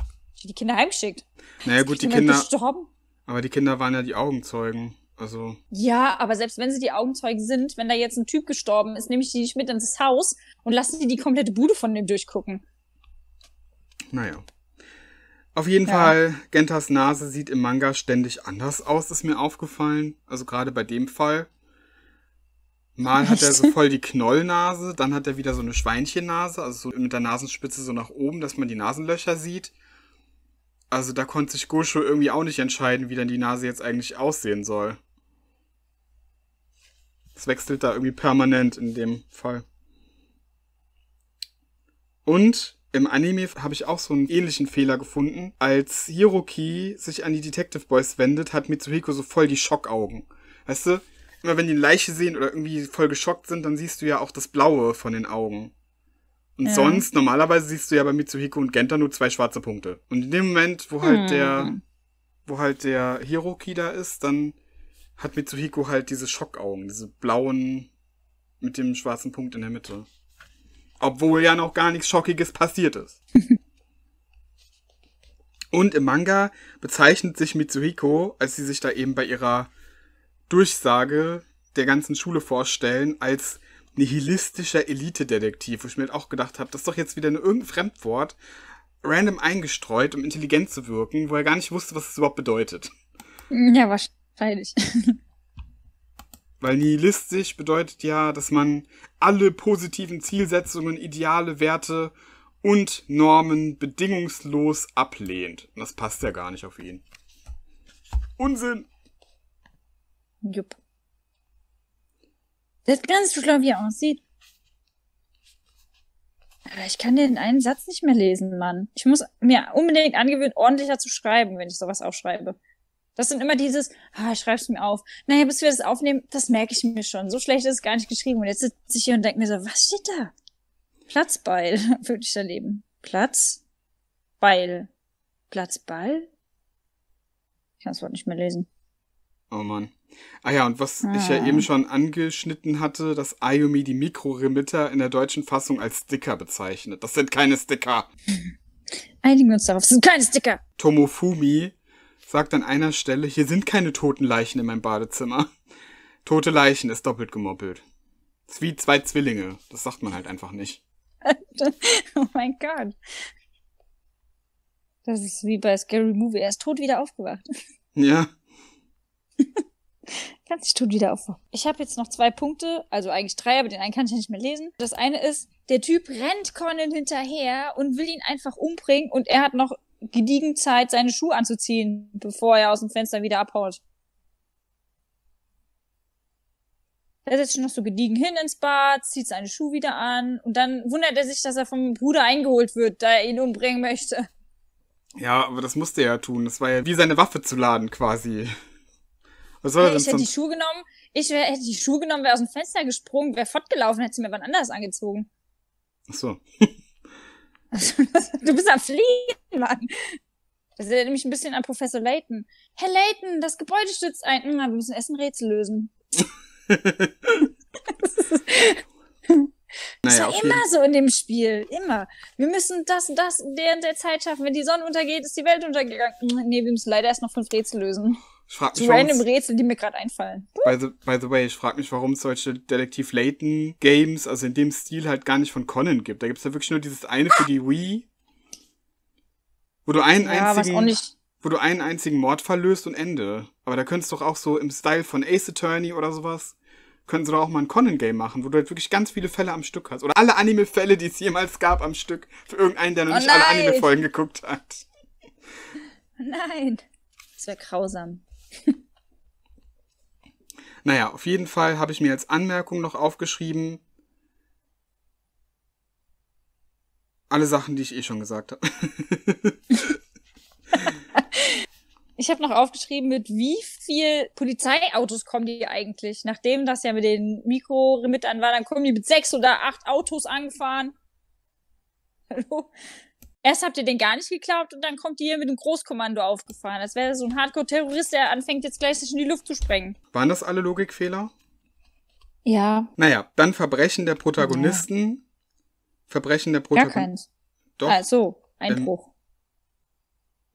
die Kinder heimgeschickt. Naja, gut, die Kinder. Gestorben. Aber die Kinder waren ja die Augenzeugen. Also. Ja, aber selbst wenn sie die Augenzeugen sind, wenn da jetzt ein Typ gestorben ist, nehme ich die nicht mit ins Haus und lasse die die komplette Bude von dem durchgucken. Naja. Auf jeden ja. Fall, Gentas Nase sieht im Manga ständig anders aus, ist mir aufgefallen. Also gerade bei dem Fall. Mal hat er so voll die Knollnase, dann hat er wieder so eine Schweinchennase, also so mit der Nasenspitze so nach oben, dass man die Nasenlöcher sieht. Also da konnte sich Gosho irgendwie auch nicht entscheiden, wie dann die Nase jetzt eigentlich aussehen soll. Es wechselt da irgendwie permanent in dem Fall. Und im Anime habe ich auch so einen ähnlichen Fehler gefunden. Als Hiroki sich an die Detective Boys wendet, hat Mitsuhiko so voll die Schockaugen. Weißt du, immer wenn die eine Leiche sehen oder irgendwie voll geschockt sind, dann siehst du ja auch das Blaue von den Augen. Und ja. sonst, normalerweise siehst du ja bei Mitsuhiko und Genta nur zwei schwarze Punkte. Und in dem Moment, wo halt hm. der, wo halt der Hiroki da ist, dann hat Mitsuhiko halt diese Schockaugen, diese blauen mit dem schwarzen Punkt in der Mitte. Obwohl ja noch gar nichts Schockiges passiert ist. (laughs) und im Manga bezeichnet sich Mitsuhiko, als sie sich da eben bei ihrer Durchsage der ganzen Schule vorstellen, als nihilistischer Elite-Detektiv, wo ich mir halt auch gedacht habe, das ist doch jetzt wieder irgendein Fremdwort, random eingestreut, um intelligent zu wirken, wo er gar nicht wusste, was es überhaupt bedeutet. Ja, wahrscheinlich. (laughs) Weil nihilistisch bedeutet ja, dass man alle positiven Zielsetzungen, Ideale, Werte und Normen bedingungslos ablehnt. Und das passt ja gar nicht auf ihn. Unsinn! Jupp. Das ist ganz so schlau, wie er aussieht. Aber ich kann den einen Satz nicht mehr lesen, Mann. Ich muss mir unbedingt angewöhnen, ordentlicher zu schreiben, wenn ich sowas aufschreibe. Das sind immer dieses, ah, ich schreib's mir auf. Naja, bis wir das aufnehmen, das merke ich mir schon. So schlecht ist es gar nicht geschrieben. Und jetzt sitze ich hier und denke mir so, was steht da? Platzbeil, (laughs) würde ich erleben. Platzbeil. Platzball? Ich kann das Wort nicht mehr lesen. Oh Mann. Ah ja, und was hm. ich ja ah. eben schon angeschnitten hatte, dass Ayumi die Mikro-Remitter in der deutschen Fassung als Sticker bezeichnet. Das sind keine Sticker. (laughs) Einigen wir uns darauf, das sind keine Sticker. Tomofumi sagt an einer Stelle, hier sind keine toten Leichen in meinem Badezimmer. Tote Leichen ist doppelt gemoppelt. Ist wie zwei Zwillinge. Das sagt man halt einfach nicht. (laughs) oh mein Gott. Das ist wie bei Scary Movie. Er ist tot wieder aufgewacht. Ja. (laughs) Kannst dich tun wieder aufmachen. Ich habe jetzt noch zwei Punkte, also eigentlich drei, aber den einen kann ich ja nicht mehr lesen. Das eine ist, der Typ rennt Conan hinterher und will ihn einfach umbringen und er hat noch gediegen Zeit, seine Schuhe anzuziehen, bevor er aus dem Fenster wieder abhaut. Er setzt sich noch so gediegen hin ins Bad, zieht seine Schuhe wieder an und dann wundert er sich, dass er vom Bruder eingeholt wird, da er ihn umbringen möchte. Ja, aber das musste er ja tun. Das war ja wie seine Waffe zu laden quasi. Was war ja, ich hätte die Schuhe genommen, ich wär, hätte die Schuhe genommen, wäre aus dem Fenster gesprungen, wäre fortgelaufen, hätte sie mir wann anders angezogen. Ach so. (laughs) du bist am Fliegen, Mann. Das erinnert mich ein bisschen an Professor Layton. Herr Layton, das Gebäude stützt ein. Na, hm, wir müssen Essen Rätsel lösen. das (laughs) ist, das naja, war immer so in dem Spiel. Immer. Wir müssen das und das während der Zeit schaffen. Wenn die Sonne untergeht, ist die Welt untergegangen. Nee, wir müssen leider erst noch fünf Rätsel lösen. Ich frag mich, random Rätsel, die mir gerade einfallen. By the, by the way, ich frage mich, warum es solche Detektiv Layton Games, also in dem Stil, halt gar nicht von Conan gibt. Da gibt es ja wirklich nur dieses eine für die Wii, wo du einen ja, einzigen, wo du einen einzigen Mordfall löst und Ende. Aber da könntest du doch auch so im Style von Ace Attorney oder sowas, können sie doch auch mal ein Conan-Game machen, wo du halt wirklich ganz viele Fälle am Stück hast. Oder alle Anime-Fälle, die es jemals gab, am Stück. Für irgendeinen, der noch oh nicht alle Anime-Folgen geguckt hat. (laughs) Nein. Das wäre grausam. (laughs) naja, auf jeden Fall habe ich mir als Anmerkung noch aufgeschrieben, alle Sachen, die ich eh schon gesagt habe. (laughs) ich habe noch aufgeschrieben, mit wie viel Polizeiautos kommen die eigentlich? Nachdem das ja mit den mikro war, kommen die mit sechs oder acht Autos angefahren. (laughs) Hallo? erst habt ihr den gar nicht geglaubt und dann kommt ihr hier mit dem Großkommando aufgefahren. Das wäre so ein Hardcore-Terrorist, der anfängt jetzt gleich sich in die Luft zu sprengen. Waren das alle Logikfehler? Ja. Naja, dann Verbrechen der Protagonisten. Ja. Verbrechen der Protagonisten. Gar keins. Doch. Ah, so, Einbruch.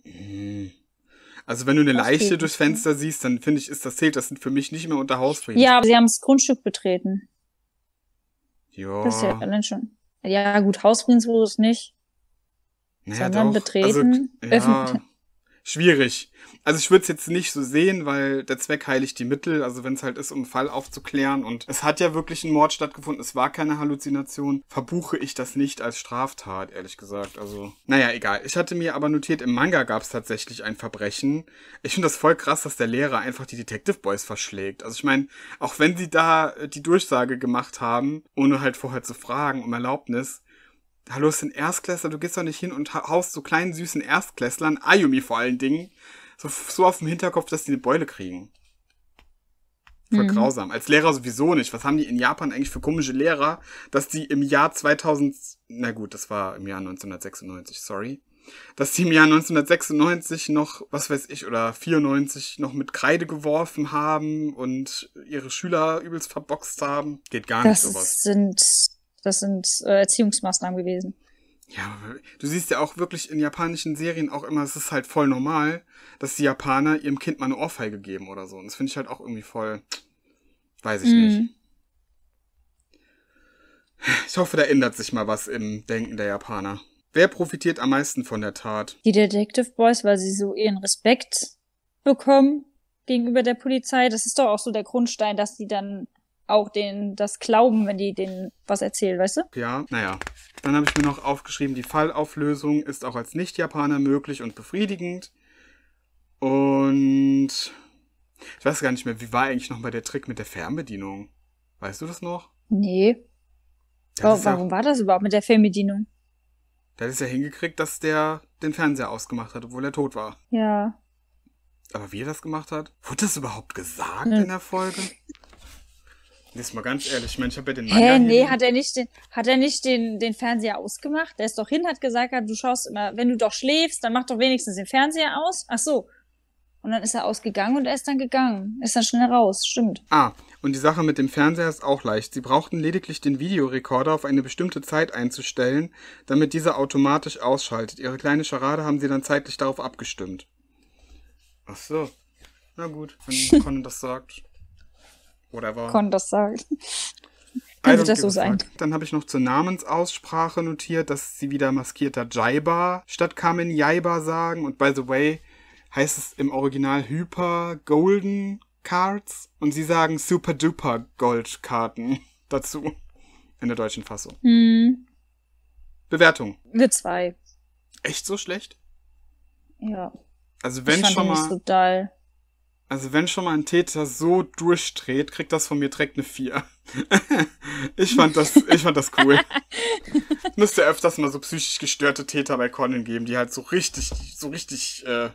Ähm, also wenn du eine das Leiche durchs ne? Fenster nicht. siehst, dann finde ich, ist das zählt. Das sind für mich nicht mehr unter Hausfrieden. Ja, aber sie haben das Grundstück betreten. Ja. Das ist ja allein schon. Ja, gut, Hausfriedensbruch ist nicht. Naja, sondern doch. betreten. Also, ja, schwierig. Also ich würde es jetzt nicht so sehen, weil der Zweck heiligt die Mittel. Also wenn es halt ist, um einen Fall aufzuklären und es hat ja wirklich ein Mord stattgefunden, es war keine Halluzination, verbuche ich das nicht als Straftat, ehrlich gesagt. Also, naja, egal. Ich hatte mir aber notiert, im Manga gab es tatsächlich ein Verbrechen. Ich finde das voll krass, dass der Lehrer einfach die Detective Boys verschlägt. Also ich meine, auch wenn sie da äh, die Durchsage gemacht haben, ohne halt vorher zu fragen, um Erlaubnis, hallo, es sind Erstklässler, du gehst doch nicht hin und haust so kleinen, süßen Erstklässlern, Ayumi vor allen Dingen, so, so auf dem Hinterkopf, dass die eine Beule kriegen. Voll mhm. grausam. Als Lehrer sowieso nicht. Was haben die in Japan eigentlich für komische Lehrer, dass die im Jahr 2000, na gut, das war im Jahr 1996, sorry, dass die im Jahr 1996 noch, was weiß ich, oder 94 noch mit Kreide geworfen haben und ihre Schüler übelst verboxt haben. Geht gar das nicht sowas. Das sind das sind äh, Erziehungsmaßnahmen gewesen. Ja, du siehst ja auch wirklich in japanischen Serien auch immer, es ist halt voll normal, dass die Japaner ihrem Kind mal eine Ohrfeige geben oder so. Und das finde ich halt auch irgendwie voll, weiß ich mm. nicht. Ich hoffe, da ändert sich mal was im Denken der Japaner. Wer profitiert am meisten von der Tat? Die Detective Boys, weil sie so ihren Respekt bekommen gegenüber der Polizei. Das ist doch auch so der Grundstein, dass sie dann auch den, das glauben, wenn die denen was erzählen, weißt du? Ja, naja. Dann habe ich mir noch aufgeschrieben, die Fallauflösung ist auch als Nicht-Japaner möglich und befriedigend. Und ich weiß gar nicht mehr, wie war eigentlich nochmal der Trick mit der Fernbedienung? Weißt du das noch? Nee. Das oh, warum ja, war das überhaupt mit der Fernbedienung? Da hat es ja hingekriegt, dass der den Fernseher ausgemacht hat, obwohl er tot war. Ja. Aber wie er das gemacht hat? Wurde das überhaupt gesagt hm. in der Folge? Jetzt mal ganz ehrlich, ich meine, ich habe ja den Manga. Hä, nee, hat er nicht, den, hat er nicht den, den Fernseher ausgemacht? Der ist doch hin, hat gesagt, du schaust immer, wenn du doch schläfst, dann mach doch wenigstens den Fernseher aus. Ach so. Und dann ist er ausgegangen und er ist dann gegangen. Ist dann schnell raus, stimmt. Ah, und die Sache mit dem Fernseher ist auch leicht. Sie brauchten lediglich den Videorekorder auf eine bestimmte Zeit einzustellen, damit dieser automatisch ausschaltet. Ihre kleine Scharade haben sie dann zeitlich darauf abgestimmt. Ach so. Na gut, wenn (laughs) Conan das sagt. Oder Kon das sagen. (laughs) Könnte das so sein? Dann habe ich noch zur Namensaussprache notiert, dass sie wieder maskierter Jaiba statt Carmen Jaiba sagen. Und by the way, heißt es im Original Hyper Golden Cards und sie sagen Super Duper Gold Karten (laughs) dazu in der deutschen Fassung. Hm. Bewertung. Eine 2. Echt so schlecht? Ja. Also wenn ich fand schon mal total also wenn schon mal ein Täter so durchdreht, kriegt das von mir direkt eine 4. (laughs) ich, fand das, ich fand das cool. (laughs) Müsste öfters mal so psychisch gestörte Täter bei Conan geben, die halt so richtig, so richtig, äh,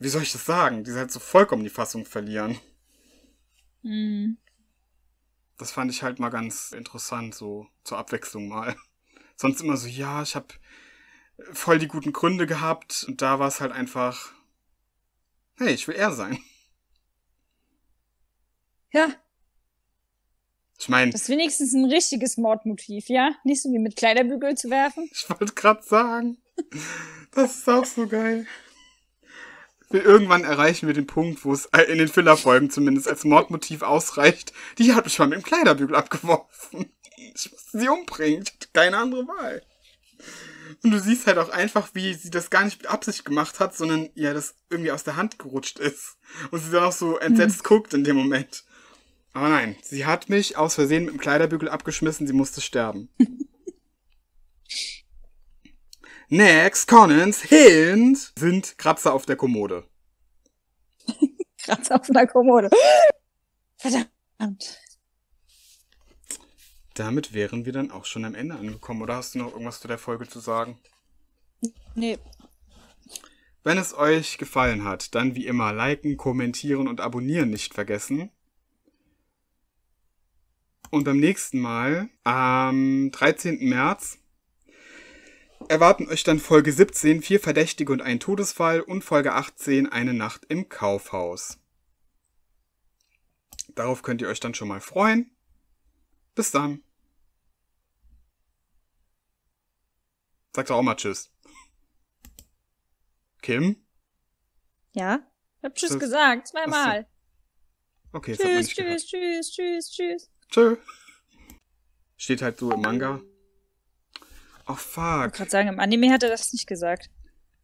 wie soll ich das sagen, die halt so vollkommen die Fassung verlieren. Mhm. Das fand ich halt mal ganz interessant, so zur Abwechslung mal. Sonst immer so, ja, ich habe voll die guten Gründe gehabt und da war es halt einfach, hey, ich will er sein. Ja. Ich meine. Das ist wenigstens ein richtiges Mordmotiv, ja? Nicht so wie mit Kleiderbügel zu werfen. Ich wollte gerade sagen. Das ist auch so geil. Irgendwann erreichen wir den Punkt, wo es in den Fillerfolgen zumindest als Mordmotiv ausreicht. Die hat mich mal mit dem Kleiderbügel abgeworfen. Ich musste sie umbringen. Ich hatte keine andere Wahl. Und du siehst halt auch einfach, wie sie das gar nicht mit Absicht gemacht hat, sondern ihr ja, das irgendwie aus der Hand gerutscht ist. Und sie dann auch so entsetzt mhm. guckt in dem Moment. Aber nein, sie hat mich aus Versehen mit dem Kleiderbügel abgeschmissen, sie musste sterben. (laughs) Next, Connens, Hint sind Kratzer auf der Kommode. (laughs) Kratzer auf der Kommode. (gasps) Verdammt. Damit wären wir dann auch schon am Ende angekommen. Oder hast du noch irgendwas zu der Folge zu sagen? Nee. Wenn es euch gefallen hat, dann wie immer liken, kommentieren und abonnieren nicht vergessen. Und beim nächsten Mal, am 13. März, erwarten euch dann Folge 17, vier Verdächtige und ein Todesfall und Folge 18, eine Nacht im Kaufhaus. Darauf könnt ihr euch dann schon mal freuen. Bis dann. Sagt auch mal Tschüss. Kim? Ja? Ich hab Tschüss, gesagt, zweimal. Okay, tschüss, tschüss, tschüss, tschüss, tschüss, tschüss. Tschö. Steht halt so im Manga. Oh fuck. Ich gerade sagen, im Anime hat er das nicht gesagt.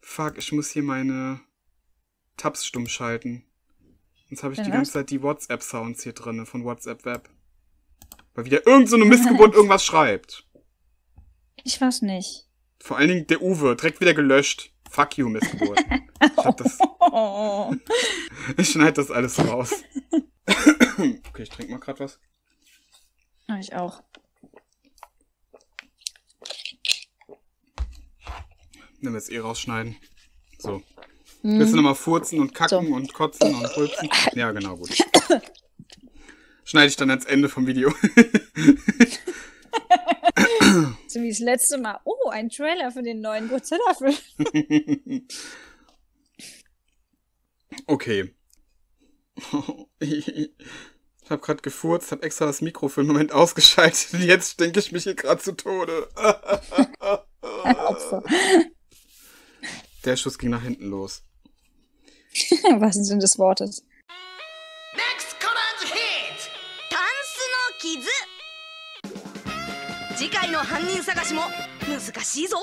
Fuck, ich muss hier meine Tabs stumm schalten. Sonst habe ich ja, die was? Ne? ganze Zeit die WhatsApp-Sounds hier drin von WhatsApp Web. Weil wieder irgendeine so Missgeburt (laughs) irgendwas schreibt. Ich weiß nicht. Vor allen Dingen der Uwe, direkt wieder gelöscht. Fuck you, Missgeburt. Ich das. (laughs) (laughs) ich schneide das alles raus. okay, ich trinke mal gerade was. Ich auch. Dann jetzt eh rausschneiden. So. Hm. Willst du nochmal furzen und kacken so. und kotzen und rülpsen? Ja, genau, gut. Schneide ich dann ans Ende vom Video. (laughs) so wie das letzte Mal. Oh, ein Trailer für den neuen Godzilla-Film. (laughs) okay. (laughs) Ich habe gerade gefurzt, habe extra das Mikro für einen Moment ausgeschaltet und jetzt stinke ich mich hier gerade zu Tode. (laughs) Der Schuss ging nach hinten los. Was (laughs) im Sinn des Wortes. Next Color's Hit! Tanz no Kizu! 次回の犯人探しも難しいぞ